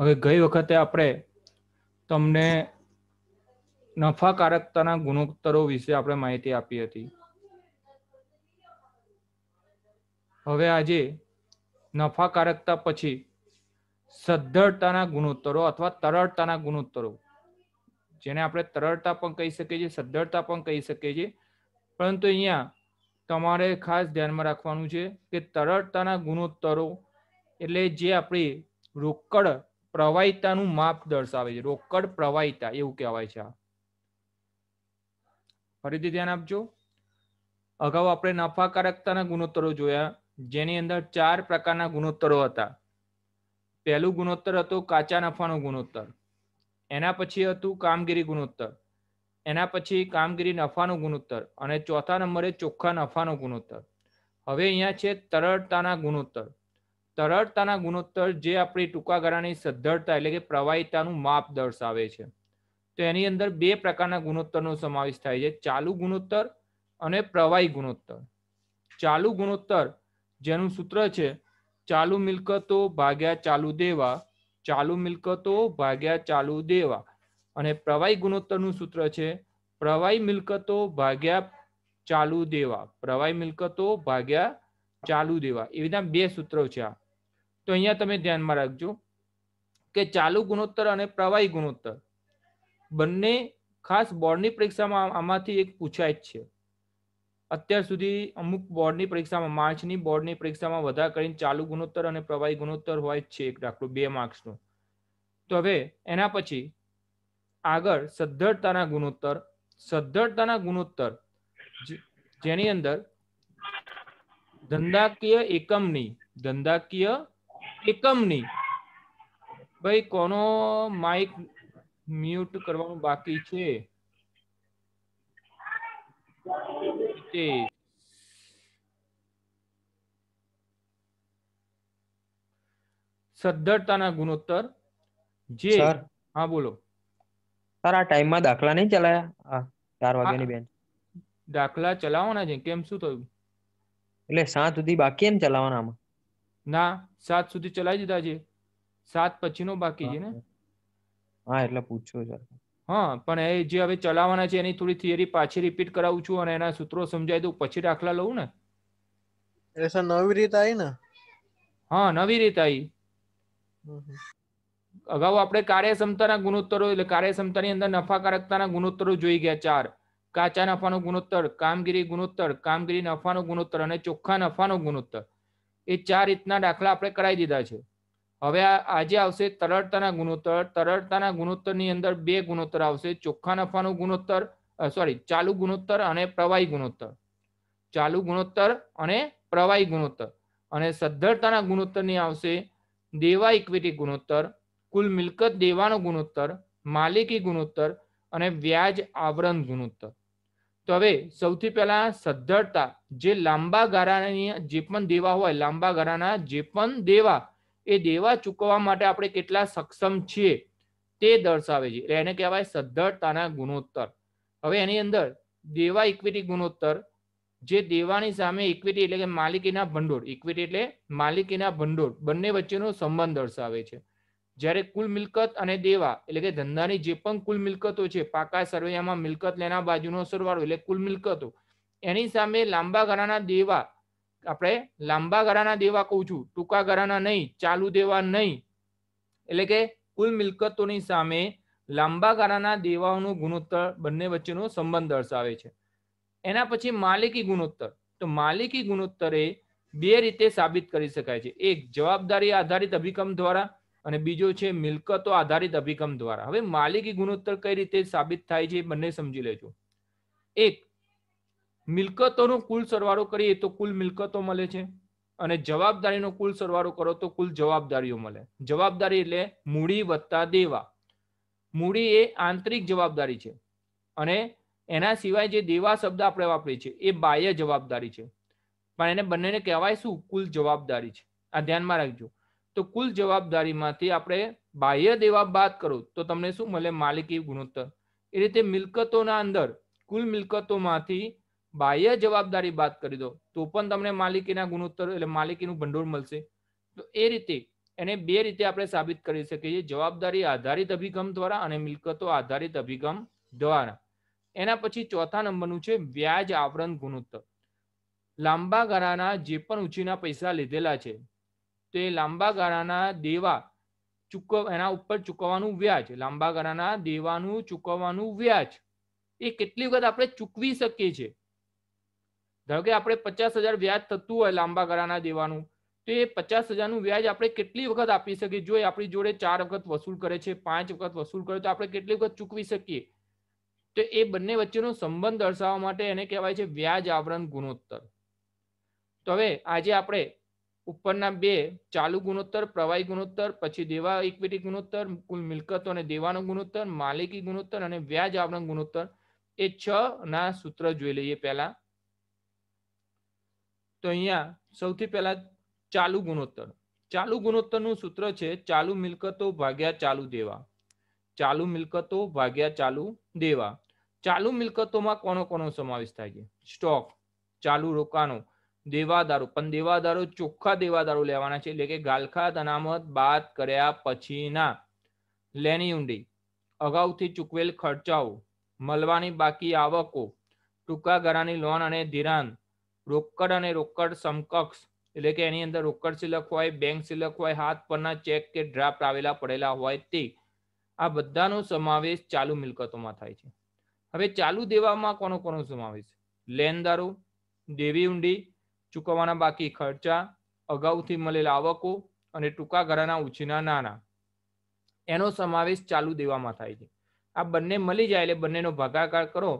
હવે ગઈ વખતે આપણે તમને નફાકારકતાના ગુણોત્તરો વિશે આપણે માહિતી આપી હતી હવે આજે નફાકારકતા પછી સદ્ધરતાના ગુણોત્તરો અથવા તરળતાના ગુણોત્તરો જેને આપણે તરળતા પણ કહી શકીએ છીએ સદ્ધરતા પણ કહી શકીએ છીએ પરંતુ અહીંયા તમારે ખાસ ધ્યાનમાં રાખવાનું છે કે તરળતાના ગુણોત્તરો એટલે જે આપણી રોકડ પ્રવાહિતાનું માપ દર્શાવે છે રોકડ પ્રવાહિતા એવું કહેવાય છે ફરીથી ધ્યાન આપજો અગાઉ આપણે નફાકારકતાના ગુણોત્તરો જોયા જેની અંદર ચાર પ્રકારના ગુણોત્તરો હતા પહેલું ગુણોત્તર હતો કાચા નફાનો ગુણોત્તર એના પછી હતું કામગીરી ગુણોત્તર એના પછી કામગીરી નફાનો ગુણોત્તર અને ચોથા નંબરે ચોખ્ખા નફાનો ગુણોત્તર હવે અહીંયા છે તરળતાના ગુણોત્તર તરળતાના ગુણોત્તર જે આપણી ટૂંકા ગાળાની સદ્ધરતા એટલે કે પ્રવાહીતાનું માપ દર્શાવે છે તો એની અંદર બે પ્રકારના ગુણોત્તરનો સમાવેશ થાય છે ચાલુ ગુણોત્તર અને પ્રવાહી ગુણોત્તર ચાલુ ગુણોત્તર જેનું સૂત્ર છે ચાલુ મિલકતો ભાગ્યા ચાલુ દેવા ચાલુ મિલકતો ભાગ્યા ચાલુ દેવા અને પ્રવાહી ગુણોત્તરનું સૂત્ર છે પ્રવાહી મિલકતો ભાગ્યા ચાલુ દેવા પ્રવાહી મિલકતો ભાગ્યા ચાલુ દેવા એવી રીતના બે સૂત્રો છે આ તો અહીંયા તમે ધ્યાનમાં રાખજો કે ચાલુ ગુણોત્તર અને પ્રવાહી ગુણોત્તર બંને ખાસ બોર્ડની પરીક્ષામાં આમાંથી એક પૂછાય જ છે અત્યાર સુધી અમુક બોર્ડની પરીક્ષામાં માર્ચની બોર્ડની પરીક્ષામાં વધારે કરીને ચાલુ ગુણોત્તર અને પ્રવાહી ગુણોત્તર હોય છે એક દાખલો બે માર્ક્સનું તો હવે એના પછી આગળ સદ્ધરતાના ગુણોત્તર સદ્ધરતાના ગુણોત્તર જેની અંદર ધંધાકીય એકમની ધંધાકીય એકમની ભાઈ કોનો માઇક મ્યુટ કરવાનું બાકી છે સદ્ધરતાના ગુણોત્તર જે હા બોલો સર આ ટાઈમમાં દાખલા નહીં ચલાયા ચાર વાગ્યાની બેન દાખલા ચલાવવાના છે કેમ શું થયું એટલે સાત સુધી બાકી એમ ચલાવવાના આમાં ના સાત સુધી ચલાવી દીધા છે સાત પછી નો બાકી છે ને હા એટલે પૂછો છે હા પણ એ જે હવે ચલાવવાના છે એની થોડી થિયરી પાછી રિપીટ કરાવું છું અને એના સૂત્રો સમજાવી દઉં પછી દાખલા લઉં ને એટલે નવી રીત આવી ને હા નવી રીત આવી અગાઉ આપણે કાર્યક્ષમતાના ગુણોત્તરો એટલે કાર્યક્ષમતાની અંદર નફાકારકતાના ગુણોત્તરો જોઈ ગયા ચાર કાચા નફાનો ગુણોત્તર કામગીરી ગુણોત્તર કામગીરી નફાનો ગુણોત્તર અને ચોખ્ખા નફાનો ગુણોત્તર એ ચાર રીતના દાખલા આપણે કરાવી દીધા છે હવે આજે આવશે તરળતાના ગુણોત્તર તરળતાના ગુણોત્તરની અંદર બે ગુણોત્તર આવશે ચોખ્ખા નફાનું ગુણોત્તર સોરી ચાલુ ગુણોત્તર અને પ્રવાહી ગુણોત્તર ચાલુ ગુણોત્તર અને પ્રવાહી ગુણોત્તર અને સદ્ધરતાના ગુણોત્તરની આવશે દેવા ઇક્વિટી ગુણોત્તર કુલ મિલકત દેવાનો ગુણોત્તર માલિકી ગુણોત્તર અને વ્યાજ આવરણ ગુણોત્તર તો હવે સૌથી પહેલા સદ્ધરતા જે લાંબા ગાળાની જે પણ દેવા હોય લાંબા ગાળાના જે પણ દેવા એ દેવા ચૂકવવા માટે આપણે કેટલા સક્ષમ છીએ તે દર્શાવે છે એટલે એને કહેવાય સદ્ધરતાના ગુણોત્તર હવે એની અંદર દેવા ઇક્વિટી ગુણોત્તર જે દેવાની સામે ઇક્વિટી એટલે કે માલિકીના ભંડોળ ઇક્વિટી એટલે માલિકીના ભંડોળ બંને વચ્ચેનો સંબંધ દર્શાવે છે જ્યારે કુલ મિલકત અને દેવા એટલે કે ધંધાની જે પણ કુલ મિલકતો છે પાકા સરવૈયામાં મિલકત લેના બાજુનો સરવાળો એટલે કુલ મિલકતો એની સામે લાંબા ગાળાના દેવા આપણે લાંબા ગાળાના દેવા કહું છું ટૂંકા ગાળાના નહીં ચાલુ દેવા નહીં એટલે કે કુલ મિલકતોની સામે લાંબા ગાળાના દેવાઓનું ગુણોત્તર બંને વચ્ચેનો સંબંધ દર્શાવે છે એના પછી માલિકી ગુણોત્તર તો માલિકી ગુણોત્તર એ બે રીતે સાબિત કરી શકાય છે એક જવાબદારી આધારિત અભિગમ દ્વારા અને બીજો છે મિલકતો આધારિત અભિગમ દ્વારા હવે માલિકી ગુણોત્તર કઈ રીતે સાબિત થાય છે એ બંને સમજી લેજો એક મિલકતોનો કુલ સરવાળો કરીએ તો કુલ મિલકતો મળે છે અને જવાબદારીનો કુલ સરવાળો કરો તો કુલ જવાબદારીઓ મળે જવાબદારી એટલે મૂડી વત્તા દેવા મૂડી એ આંતરિક જવાબદારી છે અને એના સિવાય જે દેવા શબ્દ આપણે વાપરીએ છીએ એ બાહ્ય જવાબદારી છે પણ એને બંનેને કહેવાય શું કુલ જવાબદારી છે આ ધ્યાનમાં રાખજો તો કુલ જવાબદારીમાંથી આપણે બાહ્ય દેવા બાદ કરું તો તમને શું મળે માલિકી ગુણોત્તર એ રીતે મિલકતોના અંદર કુલ મિલકતોમાંથી બાહ્ય જવાબદારી બાદ કરી દો તો પણ તમને માલિકીના ગુણોત્તર એટલે માલિકીનું ભંડોળ મળશે તો એ રીતે એને બે રીતે આપણે સાબિત કરી શકીએ જવાબદારી આધારિત અભિગમ દ્વારા અને મિલકતો આધારિત અભિગમ દ્વારા એના પછી ચોથા નંબરનું છે વ્યાજ આવરણ ગુણોત્તર લાંબા ગાળાના જે પણ ઉછીના પૈસા લીધેલા છે તો એ લાંબા ગાળાના દેવા ચૂકવ એના ઉપર ચૂકવવાનું વ્યાજ લાંબા ગાળાના દેવાનું ચૂકવવાનું વ્યાજ એ કેટલી વખત આપણે ચૂકવી શકીએ છીએ ધારો કે આપણે પચાસ હજાર વ્યાજ થતું હોય લાંબા ગાળાના દેવાનું તો એ પચાસ હજારનું વ્યાજ આપણે કેટલી વખત આપી શકીએ જો એ આપણી જોડે ચાર વખત વસૂલ કરે છે પાંચ વખત વસૂલ કરે તો આપણે કેટલી વખત ચૂકવી શકીએ તો એ બંને વચ્ચેનો સંબંધ દર્શાવવા માટે એને કહેવાય છે વ્યાજ આવરણ ગુણોત્તર તો હવે આજે આપણે ઉપરના બે ચાલુ ગુણોત્તર પ્રવાહી ગુણોત્તર પછી દેવા ઇક્વિટી ગુણોત્તર કુલ મિલકતો અને દેવાનો ગુણોત્તર માલિકી ગુણોત્તર અને વ્યાજ આવરણ ગુણોત્તર એ છ ના સૂત્ર જોઈ લઈએ પહેલા તો અહીંયા સૌથી પહેલા ચાલુ ગુણોત્તર ચાલુ ગુણોત્તરનું સૂત્ર છે ચાલુ મિલકતો ભાગ્યા ચાલુ દેવા ચાલુ મિલકતો ભાગ્યા ચાલુ દેવા ચાલુ મિલકતોમાં કોનો કોનો સમાવેશ થાય છે સ્ટોક ચાલુ રોકાણો દેવાદારો પણ દેવાદારો ચોખ્ખા દેવાદારો લેવાના છે એટલે કે ગાલખા અનામત બાદ કર્યા પછીના લેની ઊંડી અગાઉથી ચૂકવેલ ખર્ચાઓ મળવાની બાકી આવકો ટૂંકા ગાળાની લોન અને ધિરાણ રોકડ અને રોકડ સમકક્ષ એટલે કે એની અંદર રોકડ સિલક હોય બેંક સિલક હોય હાથ પરના ચેક કે ડ્રાફ્ટ આવેલા પડેલા હોય તે આ બધાનો સમાવેશ ચાલુ મિલકતોમાં થાય છે હવે ચાલુ દેવામાં કોનો કોનો સમાવેશ લેનદારો દેવી ઊંડી ચૂકવવાના બાકી ખર્ચા અગાઉથી મળેલા આવકો અને ટૂંકા ગાળાના ઉછીના નાના એનો સમાવેશ ચાલુ દેવામાં થાય છે આ બંને મળી જાય એટલે બંનેનો ભાગાકાર કરો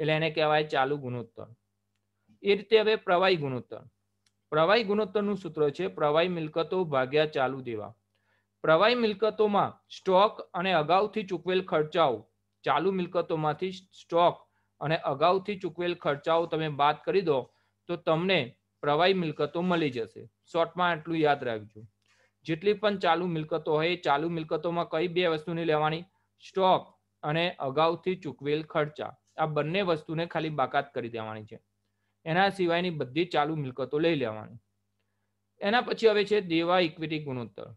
એટલે એને કહેવાય ચાલુ ગુણોત્તર એ રીતે હવે પ્રવાહી ગુણોત્તર પ્રવાહી ગુણોત્તરનું સૂત્ર છે પ્રવાહી મિલકતો ભાગ્યા ચાલુ દેવા પ્રવાહી મિલકતોમાં સ્ટોક અને અગાઉથી ચૂકવેલ ખર્ચાઓ ચાલુ મિલકતોમાંથી સ્ટોક અને અગાઉથી ચૂકવેલ ખર્ચાઓ તમે બાદ કરી દો તો તમને પ્રવાહી મિલકતો મળી જશે શોર્ટમાં એટલું યાદ રાખજો જેટલી પણ ચાલુ મિલકતો હોય ચાલુ મિલકતોમાં કઈ બે વસ્તુની લેવાની સ્ટોક અને અગાઉથી ચૂકવેલ ખર્ચા આ બંને વસ્તુને ખાલી બાકાત કરી દેવાની છે એના સિવાયની બધી ચાલુ મિલકતો લઈ લેવાની એના પછી હવે છે દેવા ઇક્વિટી ગુણોત્તર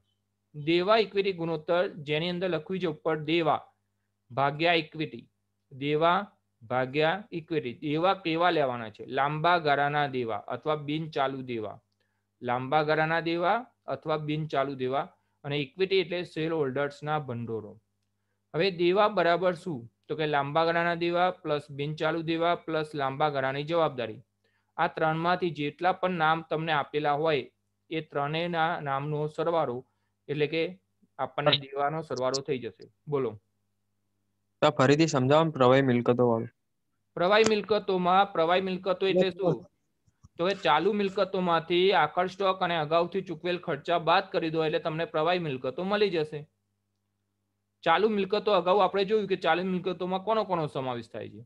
દેવા ઇક્વિટી ગુણોત્તર જેની અંદર લખવી છે ઉપર દેવા ભાગ્યા ઇક્વિટી દેવા ભાગ્યા ઇક્વિટી દેવા કેવા લેવાના છે લાંબા ગાળાના દેવા અથવા બિનચાલુ દેવા લાંબા ગાળાના દેવા અથવા બિનચાલુ દેવા અને ઇક્વિટી એટલે શેર હોલ્ડર્સના ભંડોળો હવે દેવા બરાબર શું તો કે લાંબા ગાળાના દેવા પ્લસ બિનચાલુ દેવા પ્લસ લાંબા ગાળાની જવાબદારી આ ત્રણમાંથી જેટલા પણ નામ તમને આપેલા હોય એ ત્રણેયના નામનો સરવાળો એટલે કે આપણને દેવાનો સરવાળો થઈ જશે બોલો તો ફરીથી સમજાવો પ્રવાહી મિલકતો વાળું પ્રવાહી મિલકતોમાં પ્રવાહી મિલકતો એટલે શું તો એ ચાલુ મિલકતોમાંથી આકર સ્ટોક અને અગાઉથી ચૂકવેલ ખર્ચા બાદ કરી દો એટલે તમને પ્રવાહી મિલકતો મળી જશે ચાલુ મિલકતો અગાઉ આપણે જોયું કે ચાલુ મિલકતોમાં કોનો કોનો સમાવેશ થાય છે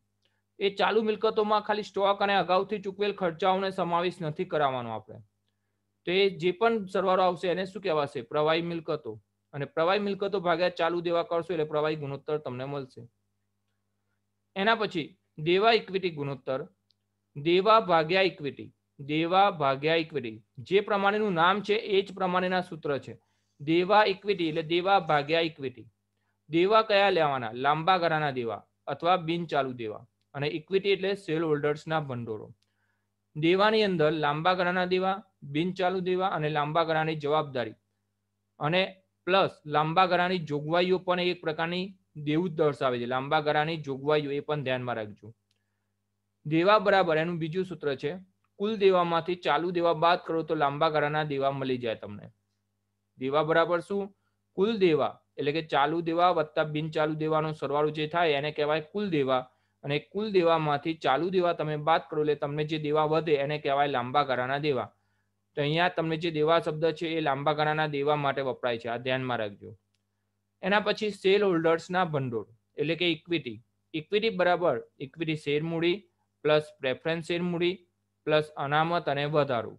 એ ચાલુ મિલકતોમાં ખાલી સ્ટોક અને અગાઉથી ચૂકવેલ ખર્ચાઓને સમાવેશ નથી કરાવવાનો આપણે તો એ જે પણ સરવાળો આવશે એને શું કહેવાશે પ્રવાહી મિલકતો અને પ્રવાહી મિલકતો ભાગ્યા ચાલુ દેવા કરશો એટલે પ્રવાહી ગુણોત્તર તમને મળશે એના પછી દેવા ઇક્વિટી ગુણોત્તર દેવા ભાગ્યા ઇક્વિટી દેવા ભાગ્યા ઇક્વિટી જે પ્રમાણેનું નામ છે એ જ પ્રમાણેના સૂત્ર છે દેવા ઇક્વિટી એટલે દેવા ભાગ્યા ઇક્વિટી દેવા કયા લેવાના લાંબા ગાળાના દેવા અથવા બિન ચાલુ દેવા અને ઇક્વિટી એટલે સેલ હોલ્ડર્સના ભંડોળો દેવાની અંદર લાંબા ગાળાના દેવા બિન ચાલુ દેવા અને લાંબા ગાળાની જવાબદારી અને પ્લસ લાંબા ગાળાની જોગવાઈઓ પણ એક પ્રકારની દેવું જ દર્શાવે છે લાંબા ગાળાની જોગવાઈઓ એ પણ ધ્યાનમાં રાખજો દેવા બરાબર એનું બીજું સૂત્ર છે કુલ દેવામાંથી ચાલુ દેવા બાદ કરો તો લાંબા ગાળાના દેવા મળી જાય તમને દેવા બરાબર શું કુલ દેવા એટલે કે ચાલુ દેવા વત્તા ચાલુ દેવાનો સરવાળો જે થાય એને કહેવાય કુલ દેવા અને કુલ દેવામાંથી ચાલુ દેવા તમે બાદ કરો એટલે તમને જે દેવા વધે એને કહેવાય લાંબા ગાળાના દેવા તો અહીંયા તમને જે દેવા શબ્દ છે એ લાંબા ગાળાના દેવા માટે વપરાય છે આ ધ્યાનમાં રાખજો એના પછી સેલ હોલ્ડર્સના ભંડોળ એટલે કે ઇક્વિટી ઇક્વિટી બરાબર ઇક્વિટી શેર મૂડી પ્લસ પ્રેફરન્સ શેર મૂડી પ્લસ અનામત અને વધારું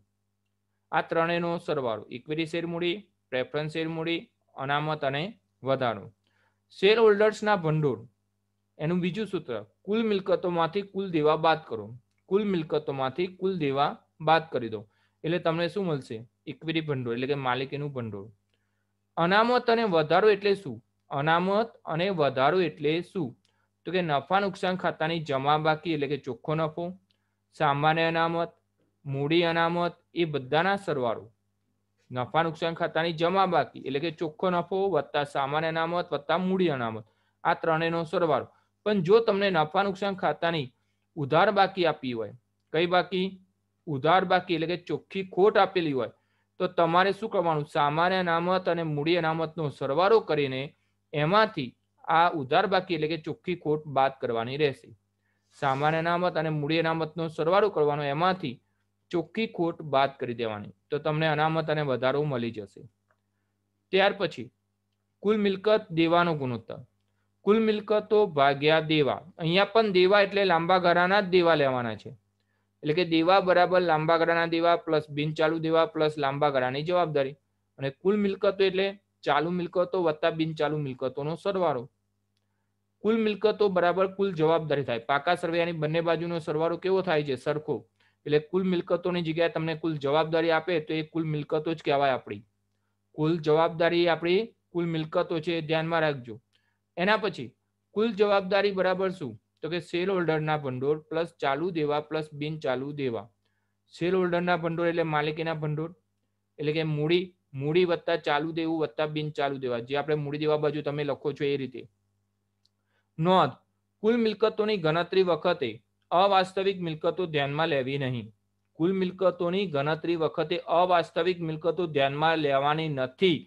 આ ત્રણેયનો સરવાળો ઇક્વિટી શેર મૂડી પ્રેફરન્સ શેર મૂડી અનામત અને વધારું શેર હોલ્ડર્સના ભંડોળ એનું બીજું સૂત્ર કુલ મિલકતોમાંથી કુલ દેવા બાદ કરો કુલ મિલકતોમાંથી કુલ દેવા બાદ કરી દો એટલે તમને શું મળશે ઇક્વિટી ભંડોળ એટલે કે માલિકીનું ભંડોળ અનામત અને વધારો એટલે શું અનામત અને વધારો એટલે શું તો કે નફા નુકસાન ખાતાની જમા બાકી એટલે કે ચોખ્ખો નફો સામાન્ય અનામત મૂડી અનામત એ બધાના સરવાળો નફા નુકસાન ખાતાની જમા બાકી એટલે કે ચોખ્ખો નફો વત્તા સામાન્ય અનામત વત્તા મૂડી અનામત આ ત્રણેયનો સરવાળો પણ જો તમને નફા નુકસાન ખાતાની ઉધાર બાકી આપી હોય કઈ બાકી ઉધાર બાકી એટલે કે ચોખ્ખી ખોટ આપેલી હોય તો તમારે શું કરવાનું સામાન્ય અનામત અને મૂડી અનામતનો સરવાળો કરીને એમાંથી આ ઉધાર બાકી એટલે કે ચોખ્ખી ખોટ બાદ કરવાની રહેશે સામાન્ય અનામત અને મૂડી અનામતનો સરવાળો કરવાનો એમાંથી ચોખ્ખી ખોટ બાદ કરી દેવાની તો તમને અનામત અને વધારો મળી જશે ત્યાર પછી કુલ મિલકત દેવાનો ગુણોત્તર કુલ મિલકતો ભાગ્યા દેવા અહીંયા પણ દેવા એટલે લાંબા ગાળાના જ દેવા લેવાના છે એટલે કે દેવા બરાબર લાંબા ગાળાના દેવા પ્લસ બિન ચાલુ દેવા પ્લસ લાંબા ગાળાની જવાબદારી અને કુલ મિલકતો એટલે ચાલુ મિલકતો વત્તા બિનચાલુ મિલકતોનો સરવાળો કુલ મિલકતો બરાબર કુલ જવાબદારી થાય પાકા સરવૈયાની બંને બાજુનો સરવાળો કેવો થાય છે સરખો એટલે કુલ મિલકતોની જગ્યાએ તમને કુલ જવાબદારી આપે તો એ કુલ મિલકતો જ કહેવાય આપણી કુલ જવાબદારી આપણી કુલ મિલકતો છે ધ્યાનમાં રાખજો એના પછી કુલ જવાબદારી બરાબર શું તો કે શેર હોલ્ડરના ભંડોળ પ્લસ ચાલુ દેવા પ્લસ બિન ચાલુ દેવા શેર હોલ્ડરના ભંડોળ એટલે માલિકીના ભંડોળ એટલે કે મૂડી મૂડી વત્તા ચાલુ દેવું વત્તા બિન ચાલુ દેવા જે આપણે મૂડી દેવા બાજુ તમે લખો છો એ રીતે નોંધ કુલ મિલકતોની ગણતરી વખતે અવાસ્તવિક મિલકતો ધ્યાનમાં લેવી નહીં કુલ મિલકતોની ગણતરી વખતે અવાસ્તવિક મિલકતો ધ્યાનમાં લેવાની નથી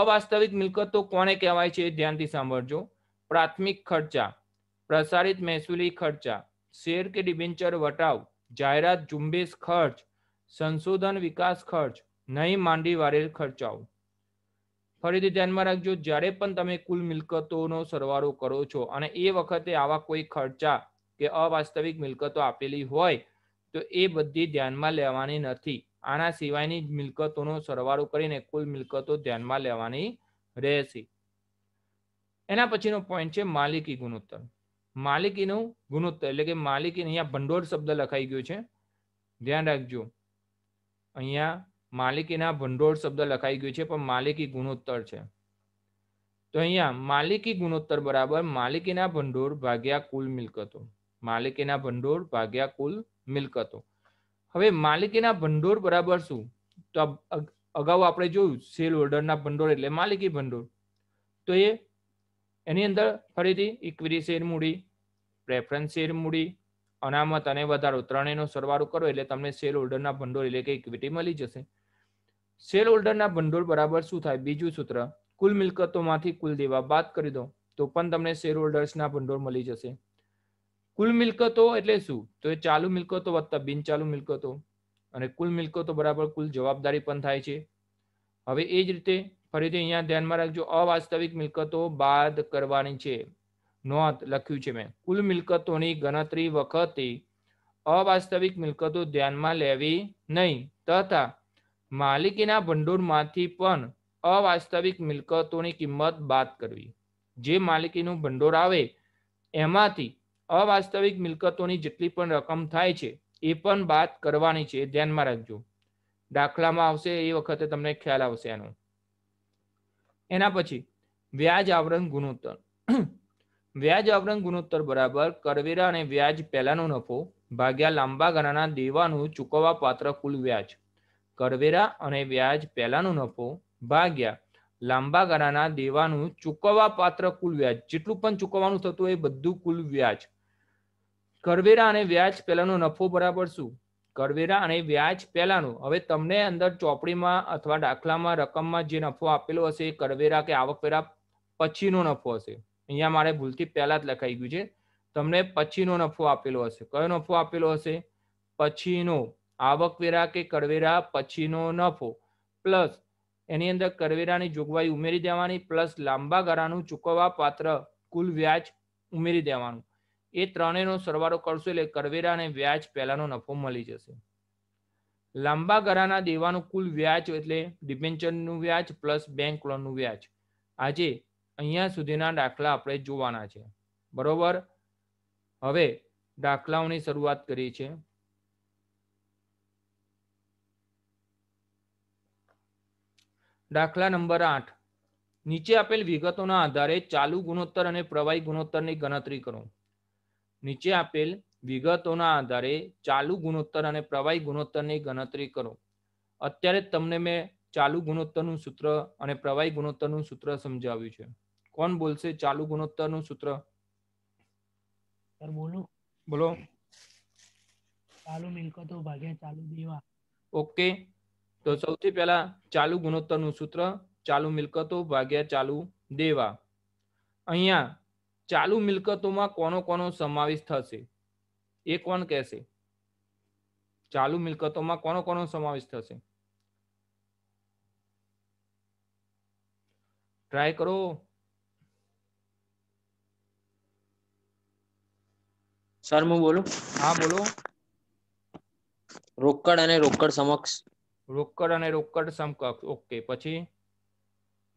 અવાસ્તવિક મિલકતો કોને કહેવાય છે એ ધ્યાનથી સાંભળજો પ્રાથમિક ખર્ચા પ્રસારિત મહેસૂલી ખર્ચા શેર કે ડિબેન્ચર વટાવ જાહેરાત ઝુંબેશ ખર્ચ સંશોધન વિકાસ ખર્ચ નહીં માંડી વારેલ ખર્ચાઓ ફરીથી ધ્યાનમાં રાખજો જ્યારે પણ તમે કુલ મિલકતોનો સરવાળો કરો છો અને એ વખતે આવા કોઈ ખર્ચા કે અવાસ્તવિક મિલકતો આપેલી હોય તો એ બધી ધ્યાનમાં લેવાની નથી આના સિવાયની મિલકતોનો સરવાળો કરીને કુલ મિલકતો ધ્યાનમાં લેવાની રહેશે એના પછીનો પોઈન્ટ છે માલિકી ગુણોત્તર માલિકીનું ગુણોત્તર એટલે કે માલિકી અહીંયા ભંડોળ શબ્દ લખાઈ ગયો છે ધ્યાન રાખજો અહીંયા માલિકીના ભંડોળ શબ્દ લખાઈ ગયો છે પણ માલિકી ગુણોત્તર છે તો અહીંયા માલિકી ગુણોત્તર બરાબર માલિકીના ભંડોળ ભાગ્યા કુલ મિલકતો માલિકીના ભંડોળ ભાગ્યા કુલ મિલકતો હવે માલિકીના ભંડોળ બરાબર શું તો અગાઉ આપણે જોયું સેલ હોલ્ડરના ભંડોળ એટલે માલિકી ભંડોળ તો એ એની અંદર ફરીથી ઇક્વિટી શેર મૂડી પ્રેફરન્સ શેર મૂડી અનામત અને વધારો ત્રણેયનો સરવાળો કરો એટલે તમને શેર હોલ્ડરના ભંડોળ એટલે કે ઇક્વિટી મળી જશે શેર હોલ્ડરના ભંડોળ બરાબર શું થાય બીજું સૂત્ર કુલ મિલકતોમાંથી કુલ દેવા બાદ કરી દો તો પણ તમને શેર હોલ્ડર્સના ભંડોળ મળી જશે કુલ મિલકતો એટલે શું તો એ ચાલુ મિલકતો વત્તા બિનચાલુ મિલકતો અને કુલ મિલકતો બરાબર કુલ જવાબદારી પણ થાય છે હવે એ જ રીતે ફરીથી અહીંયા ધ્યાનમાં રાખજો અવાસ્તવિક મિલકતો બાદ કરવાની છે નોંધ લખ્યું છે મેં કુલ મિલકતોની ગણતરી વખતે અવાસ્તવિક મિલકતો ધ્યાનમાં લેવી નહીં તથા માલિકીના ભંડોળમાંથી પણ અવાસ્તવિક મિલકતોની કિંમત બાદ કરવી જે માલિકીનું ભંડોળ આવે એમાંથી અવાસ્તવિક મિલકતોની જેટલી પણ રકમ થાય છે એ પણ બાદ કરવાની છે ધ્યાનમાં રાખજો દાખલામાં આવશે એ વખતે તમને ખ્યાલ આવશે આનો એના પછી વ્યાજ આવરણ ગુણોત્તર વ્યાજ આવરણ ગુણોત્તર બરાબર કરવેરા અને વ્યાજ પહેલાનો નફો ભાગ્યા લાંબા ગાળાના દેવાનું ચૂકવવા પાત્ર કુલ વ્યાજ કરવેરા અને વ્યાજ પહેલાનો નફો ભાગ્યા લાંબા ગાળાના દેવાનું ચૂકવવા પાત્ર કુલ વ્યાજ જેટલું પણ ચૂકવવાનું થતું એ બધું કુલ વ્યાજ કરવેરા અને વ્યાજ પહેલાનો નફો બરાબર શું કરવેરા અને વ્યાજ પહેલાનું હવે તમને અંદર ચોપડીમાં અથવા દાખલામાં રકમમાં જે નફો આપેલો હશે એ કરવેરા કે આવકવેરા પછીનો નફો હશે અહીંયા મારે ભૂલથી પહેલા જ લખાઈ ગયું છે તમને પછીનો નફો આપેલો હશે કયો નફો આપેલો હશે પછીનો આવકવેરા કે કરવેરા પછીનો નફો પ્લસ એની અંદર કરવેરાની જોગવાઈ ઉમેરી દેવાની પ્લસ લાંબા ગાળાનું ચૂકવવા પાત્ર કુલ વ્યાજ ઉમેરી દેવાનું એ ત્રણેયનો સરવાળો કરશો એટલે કરવેરા અને વ્યાજ પહેલાંનો નફો મળી જશે લાંબા ગાળાના દેવાનું કુલ વ્યાજ એટલે ડિબેન્ચરનું વ્યાજ પ્લસ બેંક લોનનું વ્યાજ આજે અહીંયા સુધીના દાખલા આપણે જોવાના છે બરોબર હવે દાખલાઓની શરૂઆત કરી છે દાખલા નંબર આઠ નીચે આપેલ વિગતોના આધારે ચાલુ ગુણોત્તર અને પ્રવાહી ગુણોત્તરની ગણતરી કરો નીચે આપેલ વિગતોના આધારે ચાલુ ગુણોત્તર અને પ્રવાહી ગુણોત્તરની ગણતરી કરો અત્યારે તમને મેં ચાલુ ગુણોત્તરનું સૂત્ર અને પ્રવાહી ગુણોત્તરનું સૂત્ર સમજાવ્યું છે કોણ બોલશે ચાલુ ગુણોત્તરનું સૂત્ર બોલો બોલો ચાલુ મિલકતો ભાગ્યા ચાલુ દેવા ઓકે તો સૌથી પહેલા ચાલુ ગુણોત્તરનું સૂત્ર ચાલુ મિલકતો ભાગ્યા ચાલુ દેવા અહીંયા ચાલુ મિલકતોમાં કોનો કોનો સમાવેશ થશે એ કોણ કહેશે ચાલુ મિલકતોમાં કોનો કોનો સમાવેશ થશે ટ્રાય કરો સર હું બોલું હા બોલો રોકડ અને રોકડ સમક્ષ રોકડ અને રોકડ સમકક્ષ ઓકે પછી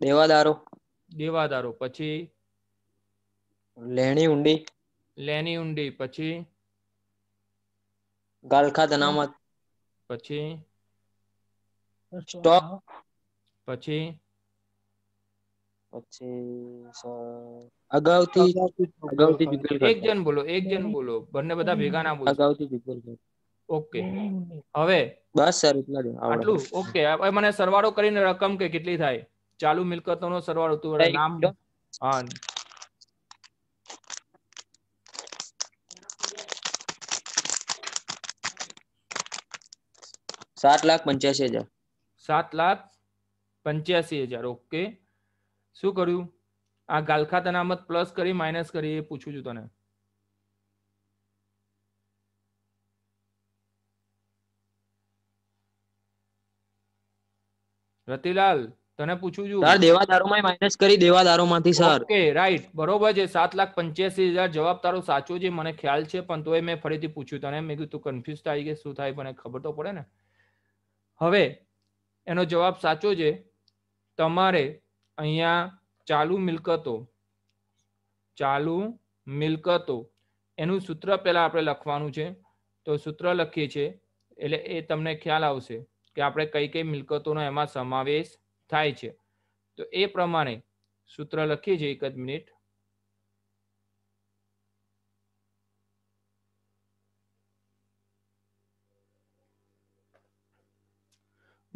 દેવાદારો દેવાદારો પછી લેણી ઊંડી લેની ઊંડી પછી ગાલખા અનામત પછી સ્ટોક પછી પછી અગાઉથી અગાઉથી એક જણ બોલો એક જણ બોલો બંને બધા ભેગા ના બોલો અગાઉથી ઓકે હવે બસ સર એટલા આટલું ઓકે હવે મને સરવાળો કરીને રકમ કે કેટલી થાય ચાલુ મિલકતોનો સરવાળો તું નામ હા સાત લાખ પંચ્યાસી હજાર સાત લાખ પંચ્યાસી હજાર ઓકે શું કર્યું આ ગાલખા અનામત પ્લસ કરી માઇનસ કરી એ પૂછું છું તને રતિલાલ તને પૂછું છું સર માં માઇનસ કરી દેવાદારોમાંથી સર ઓકે રાઈટ બરોબર છે સાત લાખ પંચ્યાસી હજાર જવાબ તારો સાચો છે મને ખ્યાલ છે પણ તોય મેં ફરીથી પૂછ્યું તને મેં કીધું તું કન્ફ્યુઝ થાય કે શું થાય મને ખબર તો પડે ને હવે એનો જવાબ સાચો છે તમારે અહીંયા ચાલુ મિલકતો ચાલુ મિલકતો એનું સૂત્ર પહેલાં આપણે લખવાનું છે તો સૂત્ર લખીએ છીએ એટલે એ તમને ખ્યાલ આવશે કે આપણે કઈ કઈ મિલકતોનો એમાં સમાવેશ થાય છે તો એ પ્રમાણે સૂત્ર લખીએ છીએ એક જ મિનિટ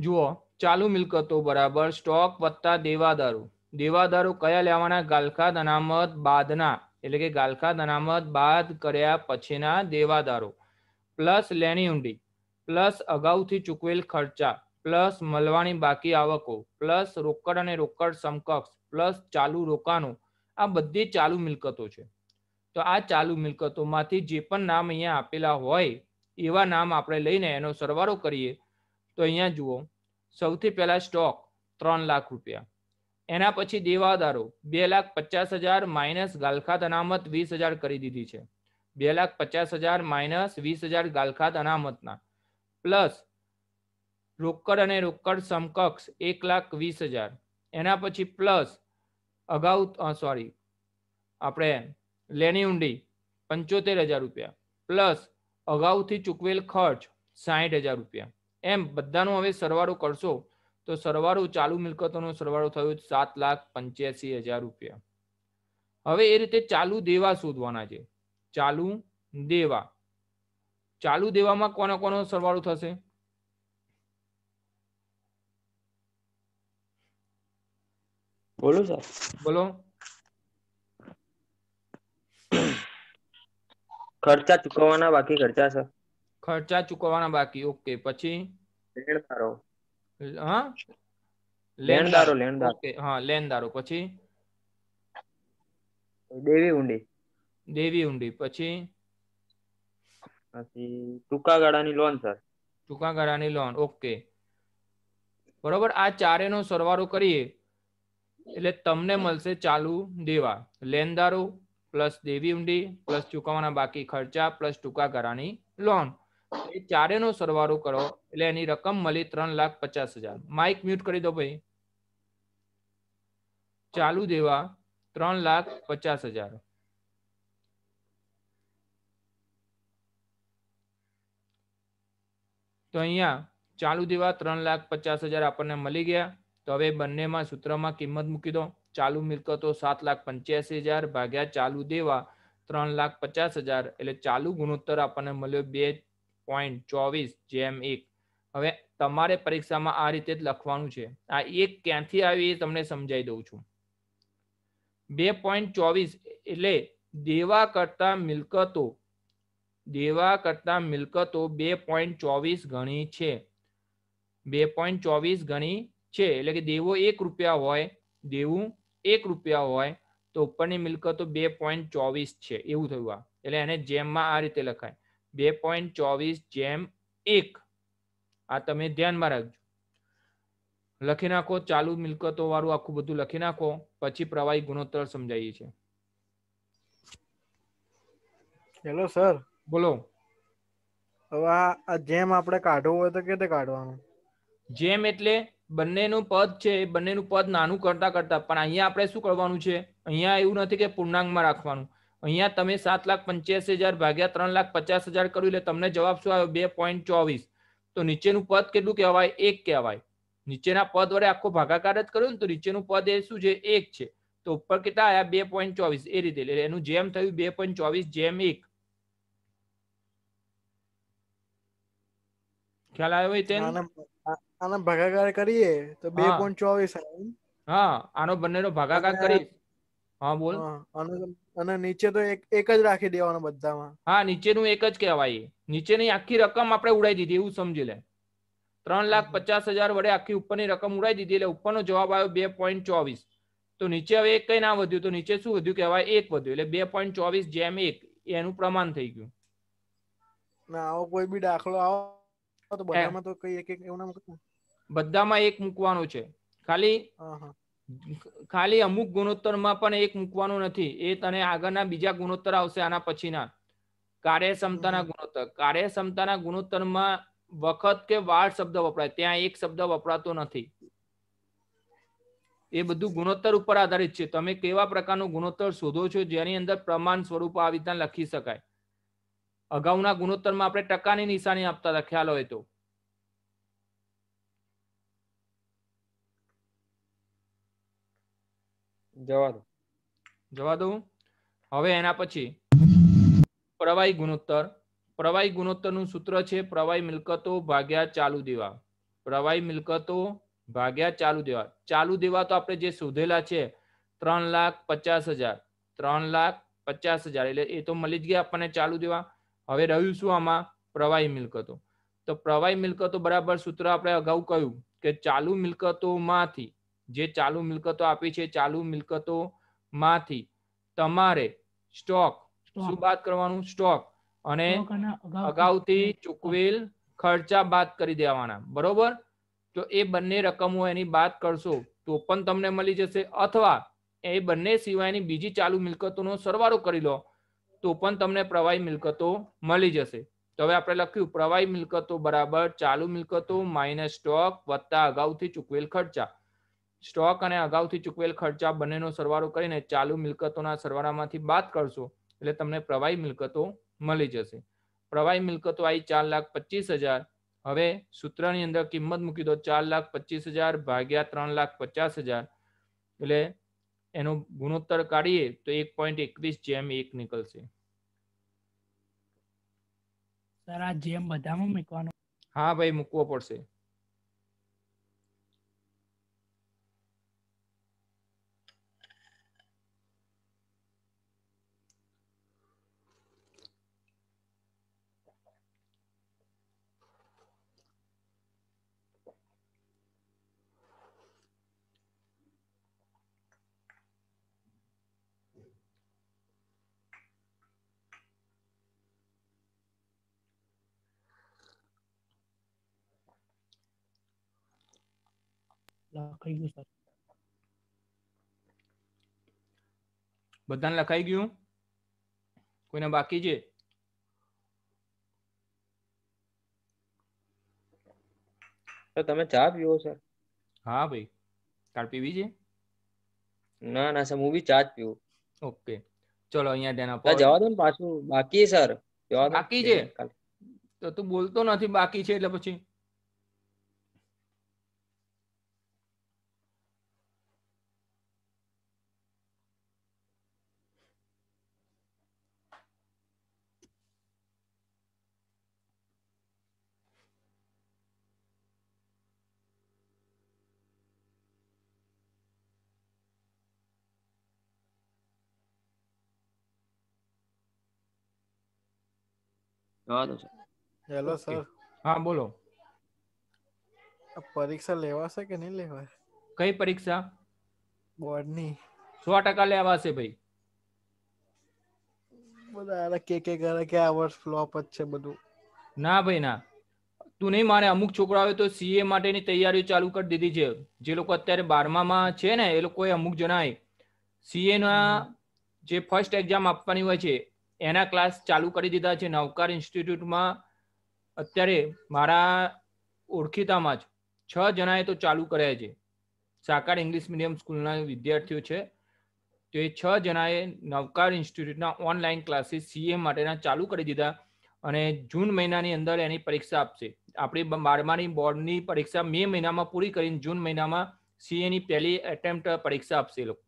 જુઓ ચાલુ મિલકતો બરાબર સ્ટોક વત્તા દેવાદારો દેવાદારો કયા લેવાના ગાલખા અનામત બાદના એટલે કે ગાલખા અનામત બાદ કર્યા પછીના દેવાદારો પ્લસ લેણી ઊંડી પ્લસ અગાઉથી ચૂકવેલ ખર્ચા પ્લસ મળવાની બાકી આવકો પ્લસ રોકડ અને રોકડ સમકક્ષ પ્લસ ચાલુ રોકાણો આ બધી ચાલુ મિલકતો છે તો આ ચાલુ મિલકતોમાંથી જે પણ નામ અહીંયા આપેલા હોય એવા નામ આપણે લઈને એનો સરવારો કરીએ તો અહીંયા જુઓ સૌથી પહેલા સ્ટોક ત્રણ લાખ રૂપિયા એના પછી દેવાદારો બે લાખ પચાસ હજાર માઇનસ ગાલખાત અનામત વીસ હજાર કરી દીધી છે બે લાખ પચાસ હજાર માઇનસ વીસ હજાર ગાલખાત અનામતના પ્લસ રોકડ અને રોકડ સમકક્ષ એક લાખ વીસ હજાર એના પછી પ્લસ અગાઉ સોરી આપણે લેની ઊંડી પંચોતેર હજાર રૂપિયા પ્લસ અગાઉથી ચૂકવેલ ખર્ચ સાહીઠ હજાર રૂપિયા એમ બધાનો હવે સરવાળો કરશો તો સરવાળો ચાલુ મિલકતોનો સરવાળો થયો સાત લાખ પંચ્યાસી હજાર રૂપિયા હવે એ રીતે ચાલુ દેવા શોધવાના છે ચાલુ દેવા ચાલુ દેવામાં કોનો કોનો સરવાળો થશે બોલો સર બોલો ખર્ચા ચૂકવવાના બાકી ખર્ચા સર ખર્ચા ચૂકવવાના બાકી ઓકે પછી લેણદારો હા લેણદારો લેણદારો ઓકે હા લેણદારો પછી દેવી ઊંડી દેવી ઊંડી પછી પછી ટૂંકા ગાળાની લોન સર ટૂંકા ગાળાની લોન ઓકે બરોબર આ ચારેનો સરવાળો કરીએ એટલે તમને મળશે ચાલુ દેવા લેનદારો પ્લસ દેવી ઊંડી પ્લસ ચૂકવવાના બાકી ખર્ચા પ્લસ ટૂંકા ગાળાની લોન એ ચારેનો સરવાળો કરો એટલે એની રકમ મળી ત્રણ લાખ પચાસ હજાર માઇક મ્યુટ કરી દો ભાઈ ચાલુ દેવા ત્રણ લાખ પચાસ હજાર તો અહીંયા ચાલુ દેવા ત્રણ લાખ પચાસ હજાર આપણને મળી ગયા તો હવે બંનેમાં સૂત્રમાં કિંમત મૂકી દો ચાલુ મિલકતો સાત લાખ પંચ્યાસી હજાર ભાગ્યા ચાલુ દેવા ત્રણ લાખ પચાસ હજાર એટલે ચાલુ ગુણોત્તર આપણને મળ્યો બે પોઈન્ટ ચોવીસ જેમ એક હવે તમારે પરીક્ષામાં આ રીતે જ લખવાનું છે આ એક ક્યાંથી આવી એ તમને સમજાઈ દઉં છું બે પોઈન્ટ ચોવીસ એટલે દેવા કરતા મિલકતો દેવા કરતા મિલકતો બે પોઈન્ટ ચોવીસ ગણી છે બે પોઈન્ટ ચોવીસ ગણી છે એટલે કે દેવો એક રૂપિયા હોય દેવું એક રૂપિયા હોય તો ઉપરની મિલકતો બે પોઈન્ટ ચોવીસ છે એવું થયું આ એટલે એને જેમમાં આ રીતે લખાય બે પોઈન્ટ ચોવીસ જેમ એક આ તમે ધ્યાનમાં રાખજો લખી નાખો ચાલુ મિલકતો વાળું આખું બધું લખી નાખો પછી પ્રવાહી ગુણોત્તર સમજાવીએ છે હેલો સર બોલો હવે આ જેમ આપણે કાઢવું હોય તો કેતે કાઢવાનું જેમ એટલે બંનેનું પદ છે બંનેનું પદ નાનું કરતા કરતા પણ અહીંયા આપણે શું કરવાનું છે અહીંયા એવું નથી કે પૂર્ણાંકમાં રાખવાનું અહીંયા તમે સાત લાખ પંચ્યાસી હજાર ભાગ્યા ત્રણ લાખ પચાસ હજાર કર્યું એટલે તમને જવાબ શું આવ્યો બે પોઈન્ટ ચોવીસ તો નીચેનું પદ કેટલું કહેવાય એક કહેવાય નીચેના પદ વડે આખો ભાગાકાર જ કર્યો ને તો નીચેનું પદ એ શું છે એક છે તો ઉપર કેટલા આવ્યા બે પોઈન્ટ ચોવીસ એ રીતે એનું જેમ થયું બે પોઈન્ટ ચોવીસ જેમ એક ખ્યાલ આવ્યો હોય આનો ભાગાકાર કરીએ તો બે પોઈન્ટ ચોવીસ હા આનો બંનેનો ભાગાકાર કરીએ હા બોલ અને નીચે તો એક એક જ રાખી દેવાનો બધામાં હા નીચેનું એક જ કહેવાય નીચેની આખી રકમ આપણે ઉડાઈ દીધી એવું સમજી લે ત્રણ લાખ પચાસ હજાર વડે આખી ઉપરની રકમ ઉડાઈ દીધી એટલે ઉપરનો જવાબ આવ્યો બે પોઈન્ટ ચોવીસ તો નીચે હવે એક કઈ ના વધ્યું તો નીચે શું વધ્યું કહેવાય એક વધ્યું એટલે બે પોઈન્ટ ચોવીસ જેમ એક એનું પ્રમાણ થઈ ગયું ના આવો કોઈ બી દાખલો આવો તો બધામાં તો કઈ એક એક એવું ના બધામાં એક મૂકવાનો છે ખાલી ખાલી અમુક ગુણોત્તરમાં પણ એક મૂકવાનું નથી એ તને આગળના બીજા ગુણોત્તર આવશે આના પછીના કાર્યક્ષમતાના ગુણોત્તર કાર્યક્ષમતાના ગુણોત્તરમાં વખત કે વાળ શબ્દ વપરાય ત્યાં એક શબ્દ વપરાતો નથી એ બધું ગુણોત્તર ઉપર આધારિત છે તમે કેવા પ્રકારનું ગુણોત્તર શોધો છો જેની અંદર પ્રમાણ સ્વરૂપ આવી રીતના લખી શકાય અગાઉના ગુણોત્તરમાં આપણે ટકાની નિશાની આપતા હતા ખ્યાલ હોય તો જવા દો જવા દઉં હવે એના પછી પ્રવાહી ગુણોત્તર પ્રવાહી ગુણોત્તરનું સૂત્ર છે પ્રવાહી મિલકતો ભાગ્યા ચાલુ દેવા પ્રવાહી મિલકતો ભાગ્યા ચાલુ દેવા ચાલુ દેવા તો આપણે જે શોધેલા છે ત્રણ લાખ પચાસ હજાર ત્રણ લાખ પચાસ હજાર એટલે એ તો મળી જ ગયા આપણને ચાલુ દેવા હવે રહ્યું શું આમાં પ્રવાહી મિલકતો તો પ્રવાહી મિલકતો બરાબર સૂત્ર આપણે અગાઉ કહ્યું કે ચાલુ મિલકતોમાંથી જે ચાલુ મિલકતો આપી છે ચાલુ મિલકતોમાંથી તમારે સ્ટોક શું બાદ કરવાનું સ્ટોક અને અગાઉથી ચૂકવેલ ખર્ચા બાદ કરી દેવાના બરોબર તો એ બંને રકમો એની બાદ કરશો તો પણ તમને મળી જશે અથવા એ બંને સિવાયની બીજી ચાલુ મિલકતોનો સરવાળો કરી લો તો પણ તમને પ્રવાહી મિલકતો મળી જશે તો હવે આપણે લખ્યું પ્રવાહી મિલકતો બરાબર ચાલુ મિલકતો માઇનસ સ્ટોક વત્તા અગાઉથી ચૂકવેલ ખર્ચા સ્ટોક અને અગાઉથી ચૂકવેલ ખર્ચા બંનેનો સરવાળો કરીને ચાલુ મિલકતોના સરવાળામાંથી બાદ કરશો એટલે તમને પ્રવાહી મિલકતો મળી જશે પ્રવાહી મિલકતો આવી ચાર લાખ પચીસ હજાર હવે સૂત્રની અંદર કિંમત મૂકી દો ચાર લાખ પચીસ હજાર ભાગ્યા ત્રણ લાખ પચાસ હજાર એટલે એનો ગુણોત્તર કાઢીએ તો એક પોઈન્ટ એકવીસ જેમ એક નીકળશે સર આ જેમ બધામાં મૂકવાનો હા ભાઈ મૂકવો પડશે લખાઈ ગયું સર બધાને લખાઈ ગયું કોઈને બાકી છે તમે ચા પીવો સર હા ભાઈ તાર પીવી છે ના ના સર હું બી ચા જ પીવું ઓકે ચલો અહીંયા ધ્યાન આપો જવા દો ને પાછું બાકી સર બાકી છે તો તું બોલતો નથી બાકી છે એટલે પછી જવા સર હેલો સર હા બોલો પરીક્ષા લેવાશે કે નહીં લેવાય કઈ પરીક્ષા બોર્ડની સો ટકા લેવાશે ભાઈ બધા કે કે કરે કે આ વર્ષ ફ્લોપ જ છે બધું ના ભાઈ ના તું નહીં મારે અમુક આવે તો સીએ માટેની તૈયારીઓ ચાલુ કરી દીધી છે જે લોકો અત્યારે બારમામાં છે ને એ લોકોએ અમુક જણાએ સીએ ના જે ફર્સ્ટ એક્ઝામ આપવાની હોય છે એના ક્લાસ ચાલુ કરી દીધા છે નવકાર ઇન્સ્ટિટ્યૂટમાં અત્યારે મારા ઓળખીતામાં જ છ જણાએ તો ચાલુ કર્યા છે સાકાર ઇંગ્લિશ મીડિયમ સ્કૂલના વિદ્યાર્થીઓ છે તો એ છ જણાએ નવકાર ઇન્સ્ટિટ્યૂટના ઓનલાઈન ક્લાસીસ સીએ માટેના ચાલુ કરી દીધા અને જૂન મહિનાની અંદર એની પરીક્ષા આપશે આપણી બારમાની બોર્ડની પરીક્ષા મે મહિનામાં પૂરી કરીને જૂન મહિનામાં સીએની પહેલી એટેમ્પ્ટ પરીક્ષા આપશે એ લોકો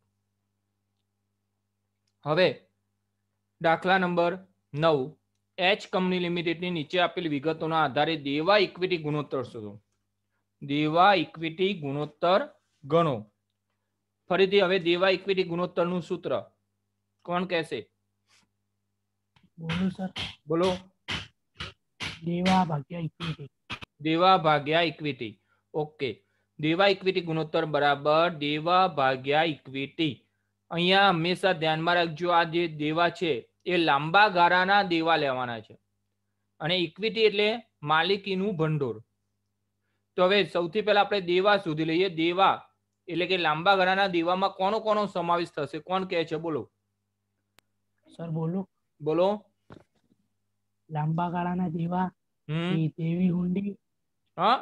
હવે દાખલા નંબર નવ એચ કંપની લિમિટેડની નીચે આપેલ વિગતોના આધારે દેવા ઇક્વિટી ગુણોત્તર શોધો દેવા ઇક્વિટી ગુણોત્તર ગણો ફરીથી હવે દેવા ઇક્વિટી ગુણોત્તરનું સૂત્ર કોણ કહેશે બોલો સર બોલો દેવા ભાગ્યા ઇક્વિટી દેવા ભાગ્યા ઇક્વિટી ઓકે દેવા ઇક્વિટી ગુણોત્તર બરાબર દેવા ભાગ્યા ઇક્વિટી અહીંયા હંમેશા ધ્યાનમાં રાખજો આ જે દેવા છે એ લાંબા ગાળાના દેવા લેવાના છે અને ઇક્વિટી એટલે માલિકીનું ભંડોળ તો હવે સૌથી પહેલા આપણે દેવા શોધી લઈએ દેવા એટલે કે લાંબા ગાળાના દેવામાં કોનો કોનો સમાવેશ થશે કોણ કહે છે બોલો સર બોલો બોલો લાંબા ગાળાના દેવા દેવી હુંડી હા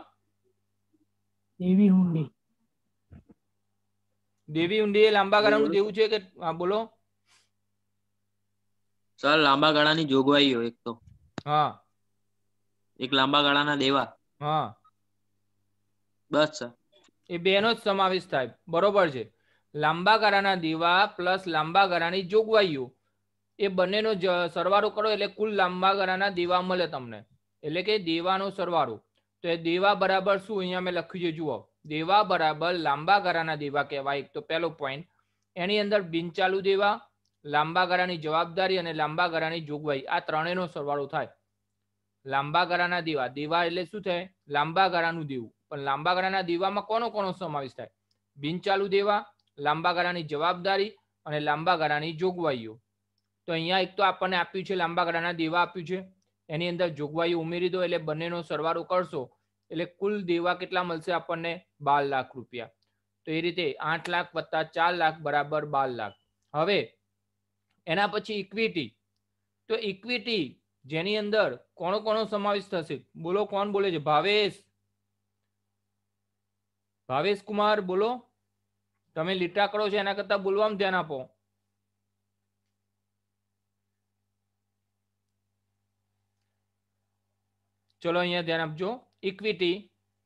દેવી હુંડી દેવી હુંડી એ લાંબા ગાળાનું દેવું છે કે બોલો સર લાંબા ગાળાની જોગવાઈઓ એક તો હા એક લાંબા ગાળાના દેવા હા બસ સર એ બેનો જ સમાવેશ થાય બરોબર છે લાંબા ગાળાના દેવા પ્લસ લાંબા ગાળાની જોગવાઈઓ એ બંનેનો સરવાળો કરો એટલે કુલ લાંબા ગાળાના દેવા મળે તમને એટલે કે દેવાનો સરવાળો તો એ દેવા બરાબર શું અહીંયા મેં લખ્યું છે જુઓ દેવા બરાબર લાંબા ગાળાના દેવા કહેવાય એક તો પહેલો પોઈન્ટ એની અંદર બિનચાલુ દેવા લાંબા ગાળાની જવાબદારી અને લાંબા ગાળાની જોગવાઈ આ ત્રણેયનો સરવાળો થાય લાંબા ગાળાના દીવા દીવા એટલે શું થાય લાંબા ગાળાનું દીવું પણ લાંબા ગાળાના દીવામાં કોનો કોનો સમાવેશ થાય બિનચાલુ દેવા લાંબા ગાળાની જવાબદારી અને લાંબા ગાળાની જોગવાઈઓ તો અહીંયા એક તો આપણને આપ્યું છે લાંબા ગાળાના દેવા આપ્યું છે એની અંદર જોગવાઈઓ ઉમેરી દો એટલે બંનેનો સરવાળો કરશો એટલે કુલ દેવા કેટલા મળશે આપણને બાર લાખ રૂપિયા તો એ રીતે આઠ લાખ વત્તા ચાર લાખ બરાબર બાર લાખ હવે એના પછી ઇક્વિટી તો ઇક્વિટી જેની અંદર કોનો કોનો સમાવેશ થશે બોલો કોણ બોલે છે ભાવેશ ભાવેશ કુમાર બોલો તમે લીટા કરો છો એના કરતા બોલવામાં ધ્યાન આપો ચલો અહીંયા ધ્યાન આપજો ઇક્વિટી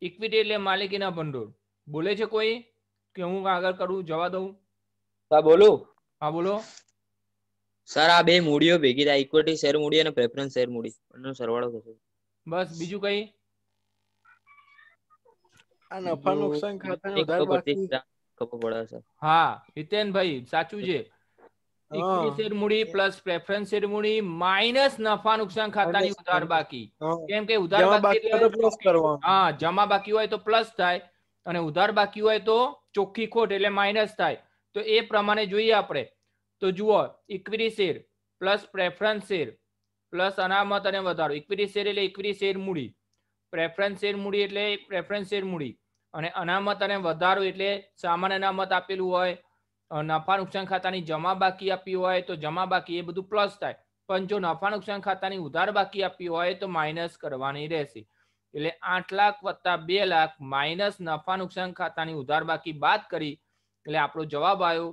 ઇક્વિટી એટલે માલિકીના ભંડોળ બોલે છે કોઈ કે હું આગળ કરું જવા દઉં બોલો હા બોલો સર આ બે મૂડીઓ ભેગી થાય ઇક્વિટી શેર મૂડી અને પ્રેફરન્સ શેર મૂડી બંનેનો સરવાળો થશે બસ બીજું કઈ આ નફા નુકસાન ખાતાનો દર ખબર પડે સર હા હિતેનભાઈ સાચું છે ઇક્વિટી શેર મૂડી પ્લસ પ્રેફરન્સ શેર મૂડી માઇનસ નફા નુકસાન ખાતાની ઉધાર બાકી કેમ કે ઉધાર બાકી એટલે હા જમા બાકી હોય તો પ્લસ થાય અને ઉધાર બાકી હોય તો ચોખ્ખી ખોટ એટલે માઇનસ થાય તો એ પ્રમાણે જોઈએ આપણે તો જુઓ equity share plus preference share plus અનામત અને વધારો ઇક્વિટી શેર એટલે ઇક્વિટી શેર મૂડી પ્રેફરન્સ શેર મૂડી એટલે પ્રેફરન્સ શેર મૂડી અને અનામત અને વધારો એટલે સામાન્ય અનામત આપેલું હોય નફા નુકસાન ખાતાની જમા બાકી આપી હોય તો જમા બાકી એ બધું પ્લસ થાય પણ જો નફા નુકસાન ખાતાની ઉધાર બાકી આપી હોય તો માઇનસ કરવાની રહેશે એટલે આઠ લાખ વત્તા બે લાખ માઇનસ નફા નુકસાન ખાતાની ઉધાર બાકી બાદ કરી એટલે આપણો જવાબ આવ્યો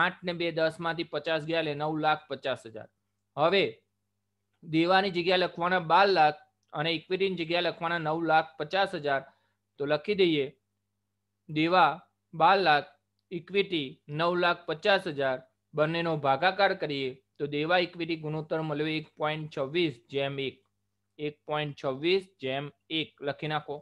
આઠ ને બે દસ માંથી પચાસ ગયા એટલે નવ લાખ પચાસ હજાર હવે દેવાની જગ્યા લખવાના બાર લાખ અને ઇક્વિટીની જગ્યા લખવાના નવ લાખ પચાસ હજાર તો લખી દઈએ દેવા બાર લાખ ઇક્વિટી નવ લાખ પચાસ હજાર બંનેનો ભાગાકાર કરીએ તો દેવા ઇક્વિટી ગુણોત્તર મળ્યો એક પોઈન્ટ છવ્વીસ જેમ એક એક પોઈન્ટ છવ્વીસ જેમ એક લખી નાખો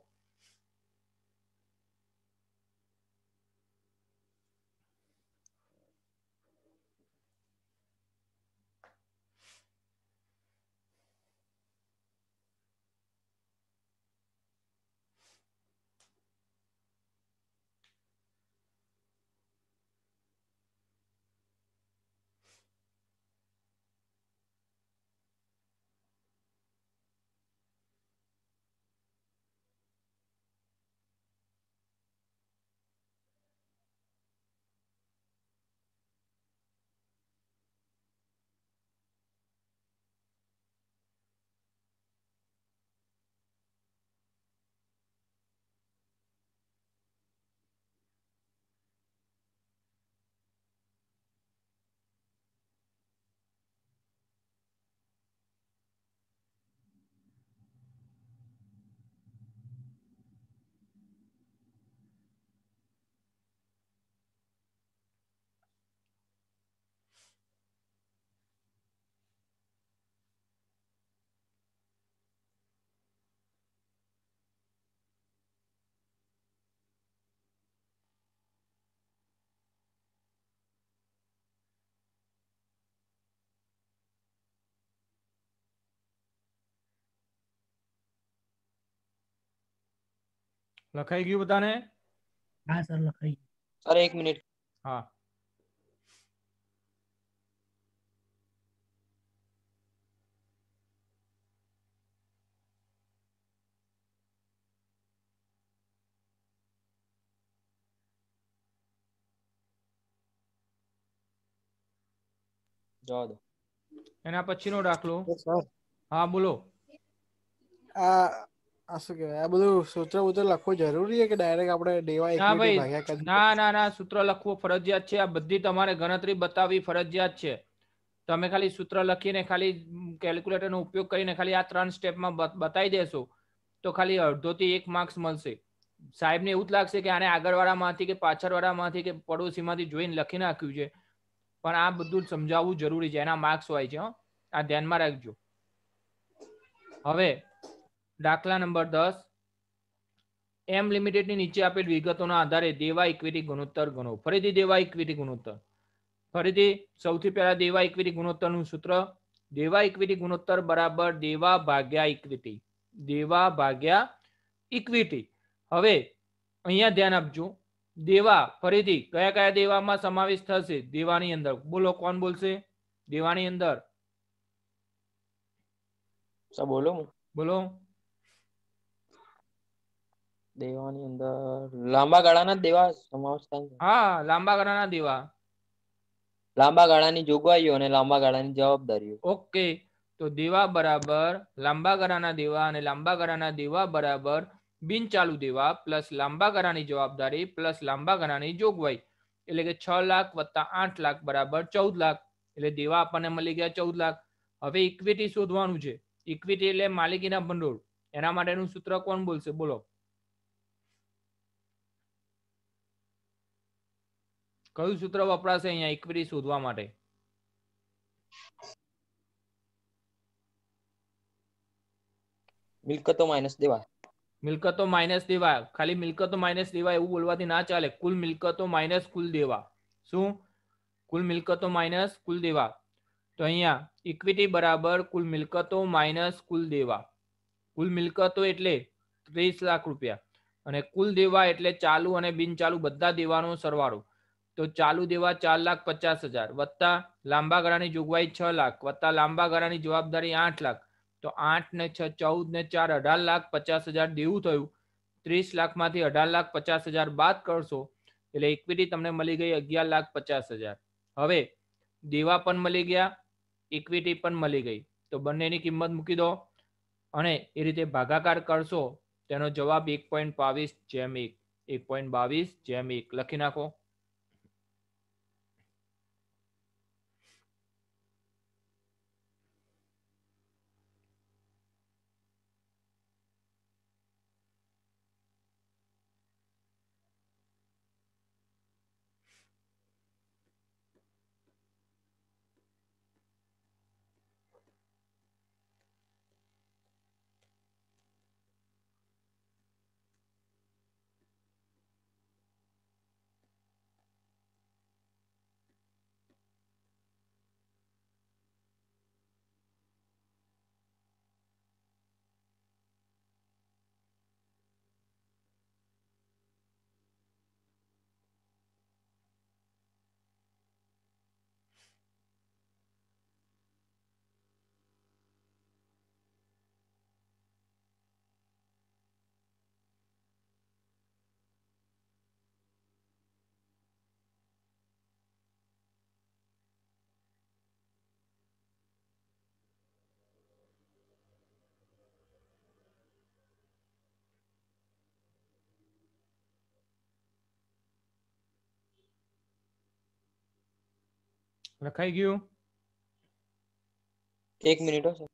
લખાઈ ગયું બધાને હા સર લખાઈ અરે એક મિનિટ હા જવા દો એના પછીનો દાખલો હા બોલો આ આ શું કહેવાય આ બધું સૂત્ર ઉત્ર લખવું જરૂરી છે કે ડાયરેક્ટ આપણે ડેવા ના ભાઈ ના ના ના સૂત્ર લખવું ફરજિયાત છે આ બધી તમારે ગણતરી બતાવવી ફરજિયાત છે તમે ખાલી સૂત્ર લખીને ખાલી કેલ્ક્યુલેટરનો ઉપયોગ કરીને ખાલી આ ત્રણ સ્ટેપમાં બતાવી દેશો તો ખાલી અડધોથી એક માર્ક્સ મળશે સાહેબ ને એવું જ લાગશે કે આને આગળવાળામાંથી કે પાછળવાળામાંથી કે પડોશીમાંથી જોઈને લખી નાખ્યું છે પણ આ બધું સમજાવવું જરૂરી છે એના માર્ક્સ હોય છે આ ધ્યાનમાં રાખજો હવે દાખલા નંબર દસ એમ લિમિટેડની નીચે આપેલ વિગતોના આધારે દેવા ઇક્વિટી ગુણોત્તર ગણો ફરીથી દેવા ઇક્વિટી ગુણોત્તર ફરીથી સૌથી પહેલા દેવા ઇક્વિટી ગુણોત્તરનું સૂત્ર દેવા ઇક્વિટી ગુણોત્તર બરાબર દેવા ભાગ્યા ઇક્વિટી દેવા ભાગ્યા ઇક્વિટી હવે અહીંયા ધ્યાન આપજો દેવા ફરીથી કયા કયા દેવામાં સમાવેશ થશે દેવાની અંદર બોલો કોણ બોલશે દેવાની અંદર બોલો બોલો દેવાની અંદર લાંબા ગાળાના દેવા સમાવેશ થાય છે હા લાંબા ગાળાના દેવા લાંબા ગાળાની જોગવાઈઓ અને લાંબા ગાળાની જવાબદારીઓ ઓકે તો દેવા બરાબર લાંબા ગાળાના દેવા અને લાંબા ગાળાના દેવા બરાબર બિન ચાલુ દેવા પ્લસ લાંબા ગાળાની જવાબદારી પ્લસ લાંબા ગાળાની જોગવાઈ એટલે કે છ લાખ વત્તા આઠ લાખ બરાબર ચૌદ લાખ એટલે દેવા આપણને મળી ગયા ચૌદ લાખ હવે ઇક્વિટી શોધવાનું છે ઇક્વિટી એટલે માલિકીના ભંડોળ એના માટેનું સૂત્ર કોણ બોલશે બોલો કયું સૂત્ર વપરાશે અહીંયા ઇક્વિટી શોધવા માટે મિલકતો માઇનસ દેવા મિલકતો માઇનસ દેવા ખાલી મિલકતો માઇનસ દેવા એવું બોલવાથી ના ચાલે કુલ મિલકતો માઇનસ કુલ દેવા શું કુલ મિલકતો માઇનસ કુલ દેવા તો અહીંયા ઇક્વિટી બરાબર કુલ મિલકતો માઇનસ કુલ દેવા કુલ મિલકતો એટલે ત્રીસ લાખ રૂપિયા અને કુલ દેવા એટલે ચાલુ અને બિન ચાલુ બધા દેવાનો સરવાળો તો ચાલુ દેવા ચાર લાખ પચાસ હજાર વત્તા લાંબા ગાળાની જોગવાઈ છ લાખ વત્તા લાંબા ગાળાની જવાબદારી આઠ લાખ તો આઠ ને છ ચૌદ ને ચાર અઢાર લાખ પચાસ હજાર દેવું થયું ત્રીસ લાખમાંથી અઢાર લાખ પચાસ હજાર બાદ કરશો એટલે ઇક્વિટી તમને મળી ગઈ અગિયાર લાખ પચાસ હજાર હવે દેવા પણ મળી ગયા ઇક્વિટી પણ મળી ગઈ તો બંનેની કિંમત મૂકી દો અને એ રીતે ભાગાકાર કરશો તેનો જવાબ એક પોઈન્ટ બાવીસ જેમ એક એક પોઈન્ટ બાવીસ જેમ એક લખી નાખો લખાઈ ગયું એક મિનિટ હશે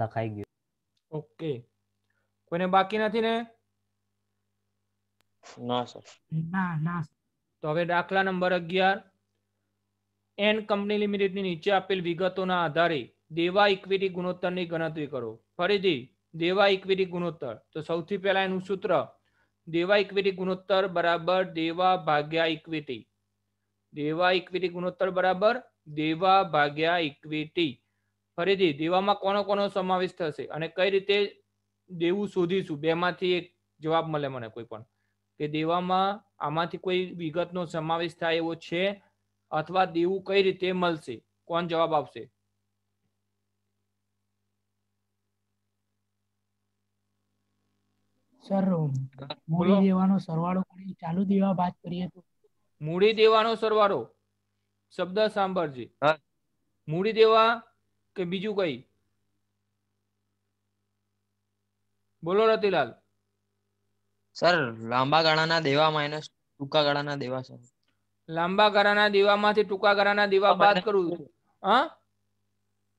લખાઈ ગયું ઓકે કોઈને બાકી નથી ને તો હવે દાખલા નંબર અગિયાર એન કંપની લિમિટેડની નીચે આપેલ વિગતોના આધારે દેવા ઇક્વિટી ગુણોત્તરની ગણતરી કરો ફરીથી દેવા ઇક્વિટી ગુણોત્તર તો સૌથી પહેલા એનું સૂત્ર દેવા ઇક્વિટી ગુણોત્તર બરાબર દેવા ભાગ્યા ઇક્વિટી દેવા ઇક્વિટી ગુણોત્તર બરાબર દેવા ભાગ્યા ઇક્વિટી ફરીથી દેવામાં કોનો કોનો સમાવેશ થશે અને કઈ રીતે દેવું શોધીશું બેમાંથી એક જવાબ મળે મને કોઈ પણ કે દેવામાં આમાંથી કોઈ વિગતનો સમાવેશ થાય એવો છે અથવા દેવું કઈ રીતે મળશે કોણ જવાબ આપશે મૂડી દેવાનો સરવાળો શબ્દ સાંભળજે મૂડી દેવા કે બીજું કઈ બોલો રતિલાલ સર લાંબા ગાળાના દેવા માઇનસ ટૂંકા ગાળાના દેવા સર લાંબા ગાળાના દેવામાંથી ટૂંકા ગાળાના દેવા બાદ કરવું છે હા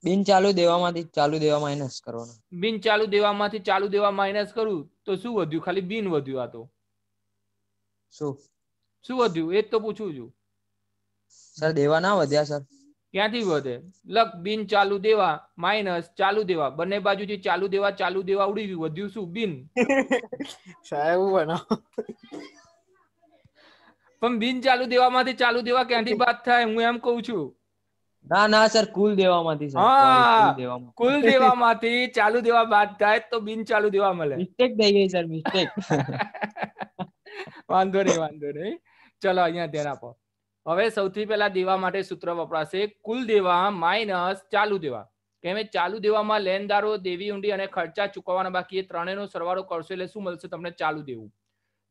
બિન ચાલુ દેવામાંથી ચાલુ દેવા માઇનસ કરવાનો બિન ચાલુ દેવામાંથી ચાલુ દેવા માઇનસ કરું તો શું વધ્યું ખાલી બિન વધ્યું આ તો શું શું વધ્યું એ તો પૂછું છું સર દેવા ના વધ્યા સર ક્યાંથી વધે લક બિન ચાલુ દેવા માઇનસ ચાલુ દેવા બંને બાજુ જે ચાલુ દેવા ચાલુ દેવા ઉડી ગયું વધ્યું શું બિન સાહેબ બનાવો પણ બિન ચાલુ દેવામાંથી ચાલુ દેવા ક્યાંથી બાદ થાય હું એમ કઉ છું ના ના સર કુલ દેવામાંથી હા કુલ દેવામાંથી ચાલુ દેવા બાદ થાય તો બિન ચાલુ દેવા મળે મિસ્ટેક થઈ ગઈ સર મિસ્ટેક વાંધો નહીં વાંધો નહીં ચલો અહીંયા ધ્યાન આપો હવે સૌથી પહેલા દેવા માટે સૂત્ર વપરાશે કુલ દેવા માઇનસ ચાલુ દેવા કેમ ચાલુ દેવામાં લેનદારો દેવી ઊંડી અને ખર્ચા ચૂકવવાના બાકી એ ત્રણેયનો સરવાળો કરશો એટલે શું મળશે તમને ચાલુ દેવું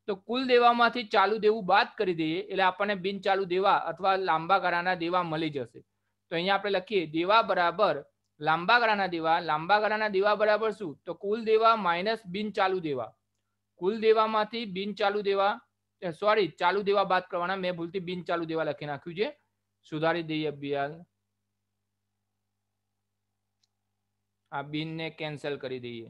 તો કુલ દેવામાંથી ચાલુ દેવું બાદ કરી દઈએ એટલે આપણને બિન ચાલુ દેવા અથવા લાંબા ગાળાના દેવા મળી જશે તો અહીંયા આપણે લખીએ દેવા બરાબર લાંબા ગાળાના દેવા લાંબા ગાળાના દેવા બરાબર શું તો કુલ દેવા માઇનસ બિન ચાલુ દેવા કુલ દેવામાંથી બિન ચાલુ દેવા સોરી ચાલુ દેવા બાદ કરવાના મેં ભૂલથી બિન ચાલુ દેવા લખી નાખ્યું છે સુધારી દઈએ બિયાલ આ બિન ને કેન્સલ કરી દઈએ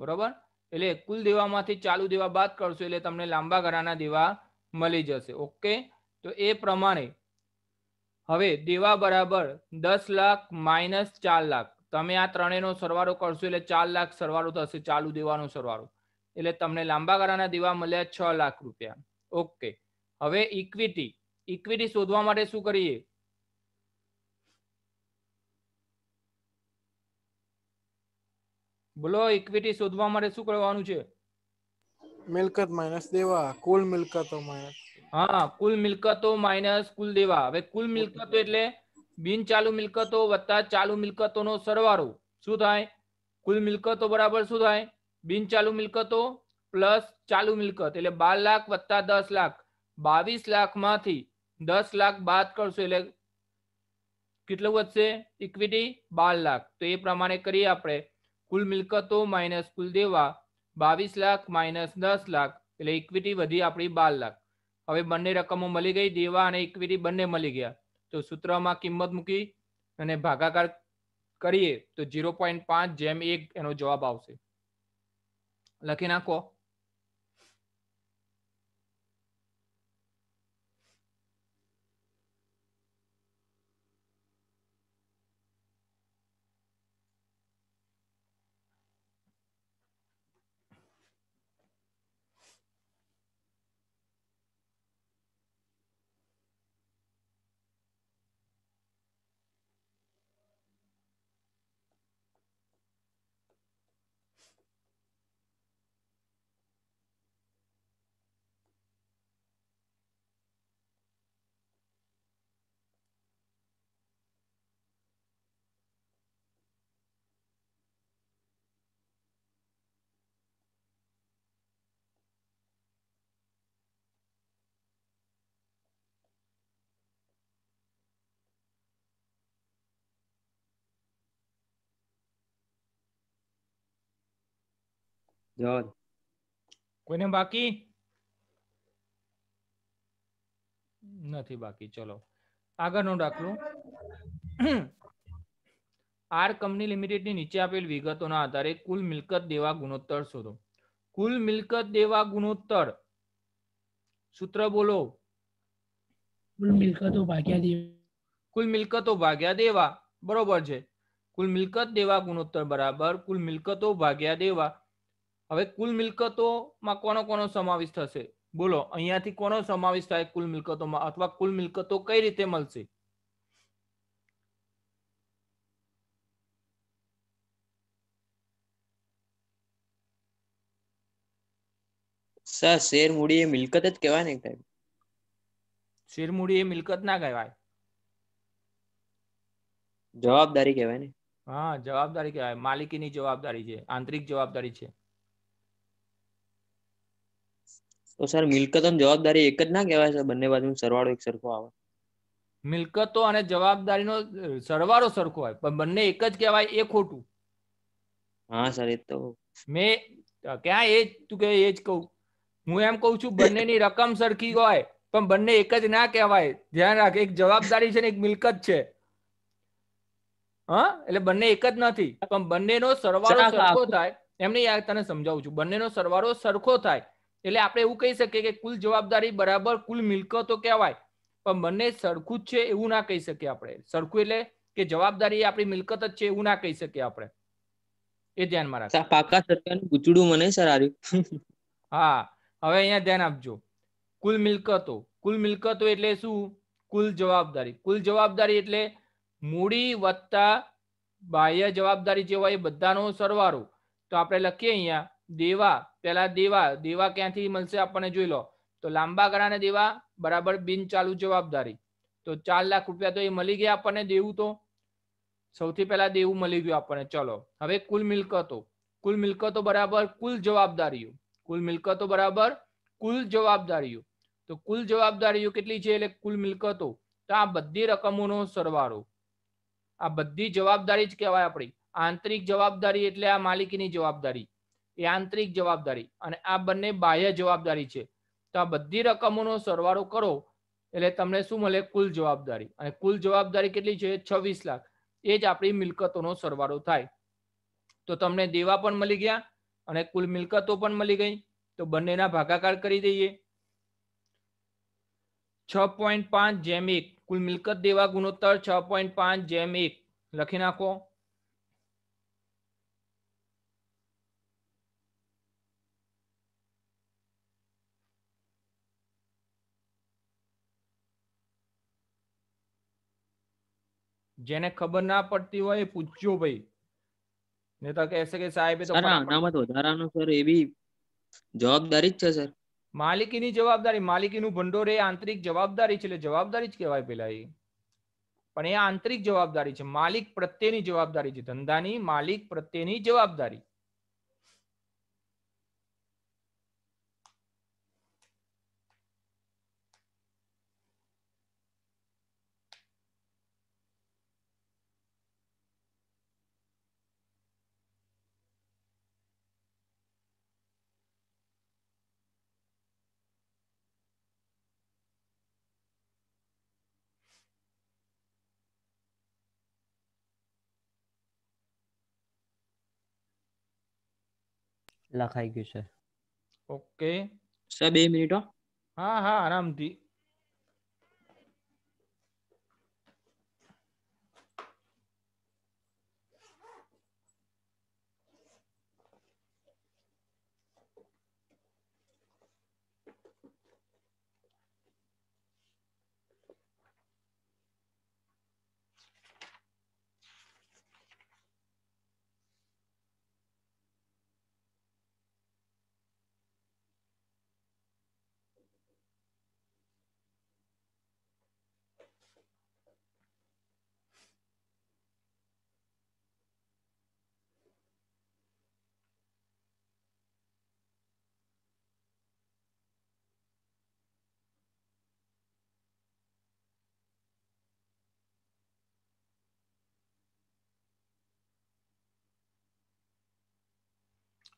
બરોબર એટલે કુલ દેવામાંથી ચાલુ દેવા બાદ કરશો એટલે તમને લાંબા ગાળાના દેવા મળી જશે ઓકે તો એ પ્રમાણે હવે દેવા બરાબર દસ લાખ માઇનસ ચાર લાખ તમે આ ત્રણેયનો સરવાળો કરશો એટલે ચાર લાખ સરવાળો થશે ચાલુ દેવાનો સરવાળો એટલે તમને લાંબા ગાળાના દેવા મળ્યા છ લાખ રૂપિયા ઓકે હવે ઇક્વિટી ઇક્વિટી શોધવા માટે શું કરીએ બોલો ઇક્વિટી શોધવા માટે શું કરવાનું છે મિલકત માઈનસ દેવા કુલ મિલકતો માઇનસ હા કુલ મિલકતો માઈનસ કુલ દેવા હવે કુલ મિલકતો એટલે બિન ચાલુ મિલકતો વત્તા ચાલુ મિલકતો નો સરવાળો શું થાય કુલ મિલકતો બરાબર શું થાય બિન ચાલુ મિલકતો પ્લસ ચાલુ મિલકત એટલે બાર લાખ વત્તા દસ લાખ બાવીસ લાખમાંથી દસ લાખ બાદ કરશો એટલે કેટલું વધશે ઇક્વિટી બાર લાખ તો એ પ્રમાણે કરીએ આપણે કુલ મિલકતો માઇનસ કુલ દેવા બાવીસ લાખ માઇનસ દસ લાખ એટલે ઇક્વિટી વધી આપણી બાર લાખ હવે બંને રકમો મળી ગઈ દેવા અને ઇક્વિટી બંને મળી ગયા તો સૂત્રમાં કિંમત મૂકી અને ભાગાકાર કરીએ તો ઝીરો પોઈન્ટ પાંચ જેમ એક એનો જવાબ આવશે લખી નાખો rồi કોઈને બાકી નથી બાકી ચલો આગળનો દાખલો આર કંપની લિમિટેડની નીચે આપેલ વિગતોના આધારે કુલ મિલકત દેવા ગુણોત્તર શોધો કુલ મિલકત દેવા ગુણોત્તર સૂત્ર બોલો કુલ મિલકતો ભાગ્યા દેવા કુલ મિલકતો ભાગ્યા દેવા બરોબર છે કુલ મિલકત દેવા ગુણોત્તર બરાબર કુલ મિલકતો ભાગ્યા દેવા હવે કુલ મિલકતોમાં કોનો કોનો સમાવેશ થશે બોલો અહીંયાથી કોનો સમાવેશ થાય કુલ મિલકતોમાં અથવા કુલ મિલકતો કઈ રીતે મળશે સર શેર મૂડી એ મિલકત જ કહેવાય ને સાહેબ શેર મૂડી એ મિલકત ના કહેવાય જવાબદારી કહેવાય ને હા જવાબદારી કહેવાય માલિકીની જવાબદારી છે આંતરિક જવાબદારી છે તો સર મિલકતો જવાબદારી એક જ ના કહેવાય છે બંને બાજુ સરવાળો એક સરખો આવે મિલકતો અને જવાબદારીનો સરવાળો સરખો હોય પણ બંને એક જ કહેવાય એ ખોટું હા સર એ તો મેં ક્યાં એ તું કે એ જ કહું હું એમ કહું છું બંનેની રકમ સરખી હોય પણ બંને એક જ ના કહેવાય ધ્યાન રાખ એક જવાબદારી છે ને એક મિલકત છે હા એટલે બંને એક જ નથી પણ બંનેનો સરવાળો સરખો થાય એમ નહીં એમને તને સમજાવું છું બંનેનો સરવાળો સરખો થાય એટલે આપણે એવું કહી શકીએ કે કુલ જવાબદારી બરાબર કુલ મિલકતો કહેવાય પણ બંને સરખું જ છે એવું ના કહી શકીએ આપણે સરખું એટલે કે જવાબદારી આપણી મિલકત જ છે એવું ના કહી શકીએ આપણે એ ધ્યાનમાં રાખો પાકા સરકારનું ગુચડું મને સર આવ્યું હા હવે અહીંયા ધ્યાન આપજો કુલ મિલકતો કુલ મિલકતો એટલે શું કુલ જવાબદારી કુલ જવાબદારી એટલે મૂડી વત્તા બાહ્ય જવાબદારી જે હોય એ બધાનો સરવારો તો આપણે લખીએ અહીંયા દેવા પેલા દેવા દેવા ક્યાંથી મળશે આપણને જોઈ લો તો લાંબા ગાળાના દેવા બરાબર બિન ચાલુ જવાબદારી તો ચાર લાખ રૂપિયા તો એ મળી ગયા આપણને દેવું તો સૌથી પહેલા દેવું મળી ગયું આપણને ચલો હવે કુલ મિલકતો કુલ મિલકતો બરાબર કુલ જવાબદારીઓ કુલ મિલકતો બરાબર કુલ જવાબદારીઓ તો કુલ જવાબદારીઓ કેટલી છે એટલે કુલ મિલકતો તો આ બધી રકમોનો સરવાળો આ બધી જવાબદારી જ કહેવાય આપણી આંતરિક જવાબદારી એટલે આ માલિકીની જવાબદારી યાંત્રિક જવાબદારી અને આ બંને બાહ્ય જવાબદારી છે તો આ બધી રકમોનો સરવાળો કરો એટલે તમને શું મળે કુલ જવાબદારી અને કુલ જવાબદારી કેટલી છે છવ્વીસ લાખ એ જ આપણી મિલકતોનો સરવાળો થાય તો તમને દેવા પણ મળી ગયા અને કુલ મિલકતો પણ મળી ગઈ તો બંનેના ભાગાકાર કરી દઈએ છ પોઈન્ટ પાંચ જેમ એક કુલ મિલકત દેવા ગુણોત્તર છ પોઈન્ટ પાંચ જેમ એક લખી નાખો જેને ખબર ના પડતી હોય પૂછજો ભાઈ ને તો કહેશે કે સાહેબ તો અનામત વધારાનો સર એવી જવાબદારી જ છે સર માલિકીની જવાબદારી માલિકીનું ભંડોળ એ આંતરિક જવાબદારી છે એટલે જવાબદારી જ કહેવાય પેલા એ પણ એ આંતરિક જવાબદારી છે માલિક પ્રત્યેની જવાબદારી છે ધંધાની માલિક પ્રત્યેની જવાબદારી લખાઈ ગયું છે ઓકે સર બે મિનિટો હા હા આરામથી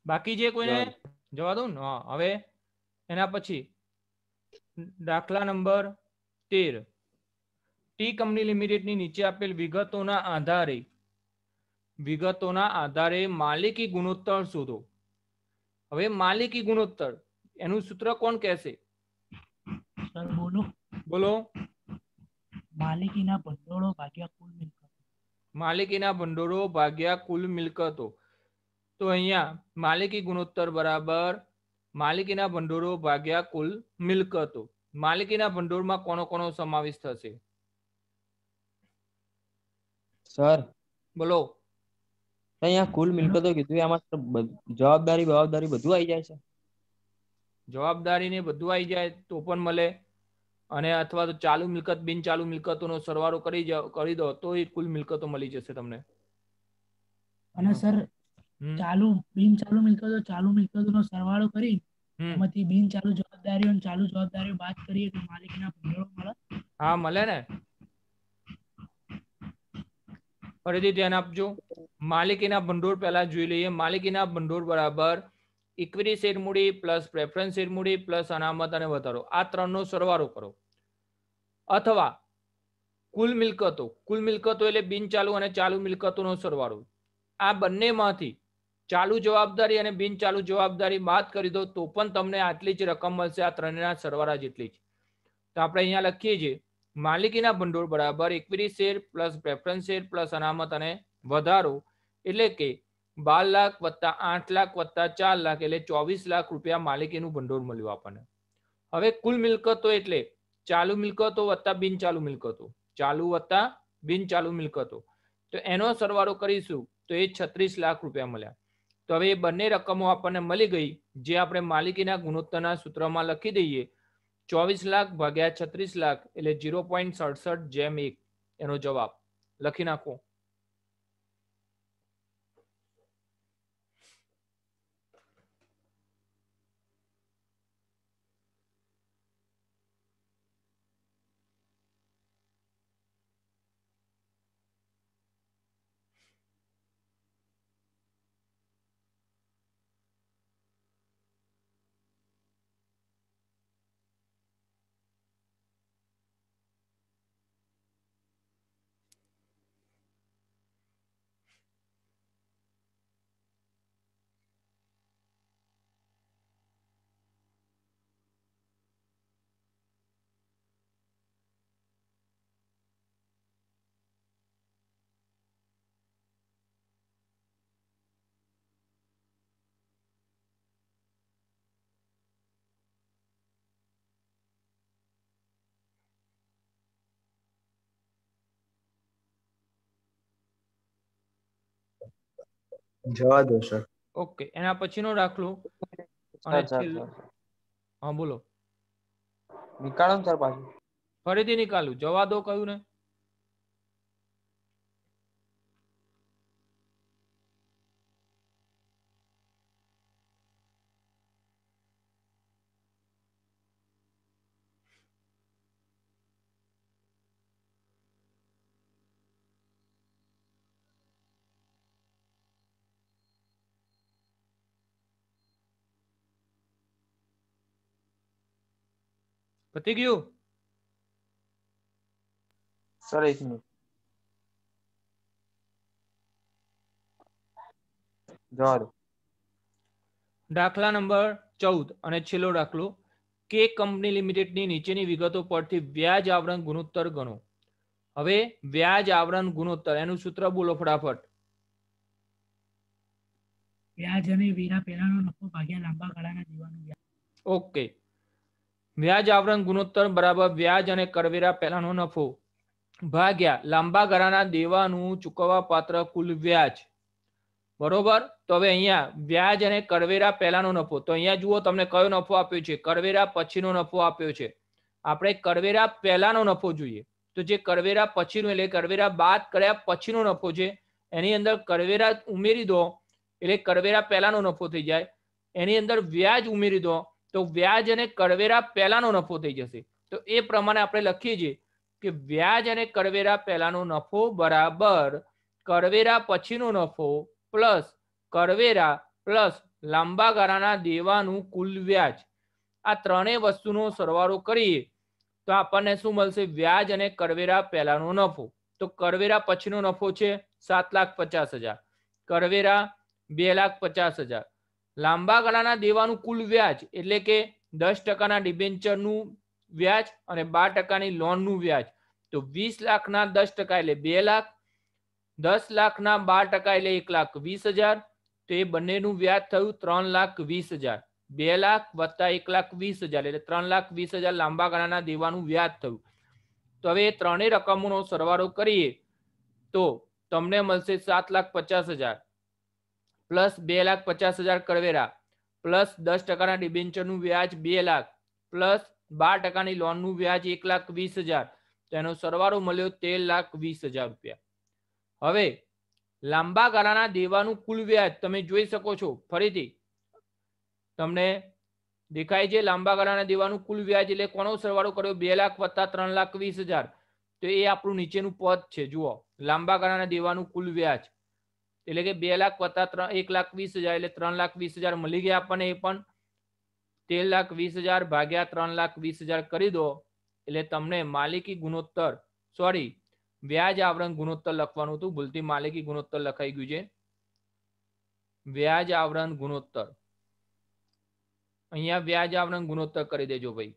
બાકી જે કોઈને જવા દઉં ને હવે એના પછી દાખલા નંબર તેર ટી કંપની લિમિટેડની નીચે આપેલ વિગતોના આધારે વિગતોના આધારે માલિકી ગુણોત્તર શોધો હવે માલિકી ગુણોત્તર એનું સૂત્ર કોણ કહેશે સર બોલો બોલો માલિકીના ભંડોળો ભાગ્યા કુલ મિલકતો માલિકીના ભંડોળો ભાગ્યા કુલ મિલકતો તો અહીંયા માલિકી ગુણોત્તર બરાબર માલિકીના ભંડોળો ભાગ્યા કુલ મિલકતો માલિકીના ભંડોળમાં કોનો કોનો સમાવેશ થશે સર બોલો અહીંયા કુલ મિલકતો કીધું એમાં જવાબદારી જવાબદારી બધું આવી જાય છે જવાબદારી ને બધું આવી જાય તો પણ મળે અને અથવા તો ચાલુ મિલકત બિન ચાલુ મિલકતોનો સરવાળો કરી કરી દો તો એ કુલ મિલકતો મળી જશે તમને અને સર ચાલુ બિન ચાલુ મિલકતો ચાલુ મિલકતોનો સરવાળો કરી એમાંથી બિન ચાલુ જવાબદારીઓ ચાલુ જવાબદારીઓ બાદ કરીએ તો માલિકના ભંડોળો મળે હા મળે ને ફરીથી ધ્યાન આપજો માલિકીના ભંડોળ પહેલા જોઈ લઈએ માલિકીના ભંડોળ બરાબર ઇક્વિટી શેર મૂડી પ્લસ પ્રેફરન્સ શેર મૂડી પ્લસ અનામત અને વધારો આ ત્રણનો સરવાળો કરો અથવા કુલ મિલકતો કુલ મિલકતો એટલે બિન ચાલુ અને ચાલુ મિલકતોનો સરવાળો આ બંનેમાંથી ચાલુ જવાબદારી અને બિન ચાલુ જવાબદારી બાદ કરી દો તો પણ તમને આટલી જ રકમ મળશે આ ત્રણેયના સરવાળા જેટલી જ તો આપણે અહીંયા લખીએ છીએ માલિકીના ભંડોળ બરાબર equity share plus preference share plus અનામત અને વધારો એટલે કે બાર લાખ વત્તા આઠ લાખ વત્તા ચાર લાખ એટલે ચોવીસ લાખ રૂપિયા માલિકીનું ભંડોળ મળ્યું આપણને હવે કુલ મિલકતો એટલે ચાલુ મિલકતો વત્તા બિન ચાલુ મિલકતો ચાલુ વત્તા બિન ચાલુ મિલકતો તો એનો સરવાળો કરીશું તો એ છત્રીસ લાખ રૂપિયા મળ્યા તો હવે એ બંને રકમો આપણને મળી ગઈ જે આપણે માલિકીના ગુણોત્તરના સૂત્રમાં લખી દઈએ ચોવીસ લાખ ભાગ્યા છત્રીસ લાખ એટલે જીરો પોઈન્ટ સડસઠ જેમ એક એનો જવાબ લખી નાખો જવા દો સર ઓકે એના પછીનો દાખલો અને છેલ્લો હા બોલો નીકાળો સર પાછું ફરીથી નીકાળું જવા દો કયું ને પતી ગયું સર એક મિનિટ દાખલા નંબર ચૌદ અને છેલ્લો દાખલો કે કંપની લિમિટેડની નીચેની વિગતો પરથી વ્યાજ આવરણ ગુણોત્તર ગણો હવે વ્યાજ આવરણ ગુણોત્તર એનું સૂત્ર બોલો ફટાફટ વ્યાજ અને વીના પહેલાનો નફો ભાગ્યા લાંબા ગાળાના જીવાનો વ્યાજ ઓકે વ્યાજ આવરણ ગુણોત્તર બરાબર વ્યાજ અને કરવેરા પહેલાનો નફો ભાગ્યા લાંબા ગાળાના દેવાનું ચૂકવવા પાત્ર કુલ વ્યાજ બરોબર તો હવે અહીંયા વ્યાજ અને કરવેરા પહેલાનો નફો તો અહીંયા જુઓ તમને કયો નફો આપ્યો છે કરવેરા પછીનો નફો આપ્યો છે આપણે કરવેરા પહેલાનો નફો જોઈએ તો જે કરવેરા પછીનો એટલે કરવેરા બાદ કર્યા પછીનો નફો છે એની અંદર કરવેરા ઉમેરી દો એટલે કરવેરા પહેલાનો નફો થઈ જાય એની અંદર વ્યાજ ઉમેરી દો તો વ્યાજ અને કરવેરા પહેલાનો નફો થઈ જશે તો એ પ્રમાણે આપણે લખીએ છીએ કે વ્યાજ અને કરવેરા પહેલાનો નફો બરાબર કરવેરા પછીનો નફો પ્લસ કરવેરા પ્લસ લાંબા ગાળાના દેવાનું કુલ વ્યાજ આ ત્રણેય વસ્તુનો સરવાળો કરીએ તો આપણને શું મળશે વ્યાજ અને કરવેરા પહેલાનો નફો તો કરવેરા પછીનો નફો છે સાત લાખ પચાસ હજાર કરવેરા બે લાખ પચાસ હજાર લાંબા ગાળાના દેવાનું કુલ વ્યાજ એટલે કે દસ ટકાના ડિબેન્ચરનું વ્યાજ અને બાર ટકાની લોનનું વ્યાજ તો વીસ લાખના દસ ટકા એટલે બે લાખ દસ લાખના બાર ટકા એટલે એક લાખ વીસ હજાર તો એ બંનેનું વ્યાજ થયું ત્રણ લાખ વીસ હજાર બે લાખ વત્તા એક લાખ વીસ હજાર એટલે ત્રણ લાખ વીસ હજાર લાંબા ગાળાના દેવાનું વ્યાજ થયું તો હવે એ ત્રણેય રકમોનો સરવાળો કરીએ તો તમને મળશે સાત લાખ પચાસ હજાર પ્લસ બે લાખ પચાસ હજાર કરવેરા પ્લસ દસ ટકાના ડિબેન્ચરનું વ્યાજ બે લાખ પ્લસ બાર ટકાની લોનનું વ્યાજ એક લાખ વીસ હજાર તેનો સરવાળો મળ્યો તેર લાખ વીસ હજાર રૂપિયા હવે લાંબા ગાળાના દેવાનું કુલ વ્યાજ તમે જોઈ શકો છો ફરીથી તમને દેખાય છે લાંબા ગાળાના દેવાનું કુલ વ્યાજ એટલે કોનો સરવાળો કર્યો બે લાખ વત્તા ત્રણ લાખ વીસ હજાર તો એ આપણું નીચેનું પદ છે જુઓ લાંબા ગાળાના દેવાનું કુલ વ્યાજ એટલે કે બે લાખ વત્તા ત્રણ એક લાખ વીસ હજાર એટલે ત્રણ લાખ વીસ હજાર મળી ગયા આપણને એ પણ તેર લાખ વીસ હજાર ભાગ્યા ત્રણ લાખ વીસ હજાર કરી દો એટલે તમને માલિકી ગુણોત્તર સોરી વ્યાજ આવરણ ગુણોત્તર લખવાનું હતું ભૂલથી માલિકી ગુણોત્તર લખાઈ ગયું છે વ્યાજ આવરણ ગુણોત્તર અહીંયા વ્યાજ આવરણ ગુણોત્તર કરી દેજો ભાઈ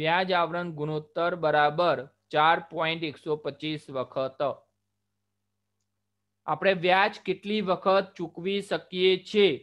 વ્યાજ આવરણ ગુણોત્તર બરાબર ચાર પોઈન્ટ એકસો પચીસ વખત આપણે વ્યાજ કેટલી વખત ચૂકવી શકીએ છીએ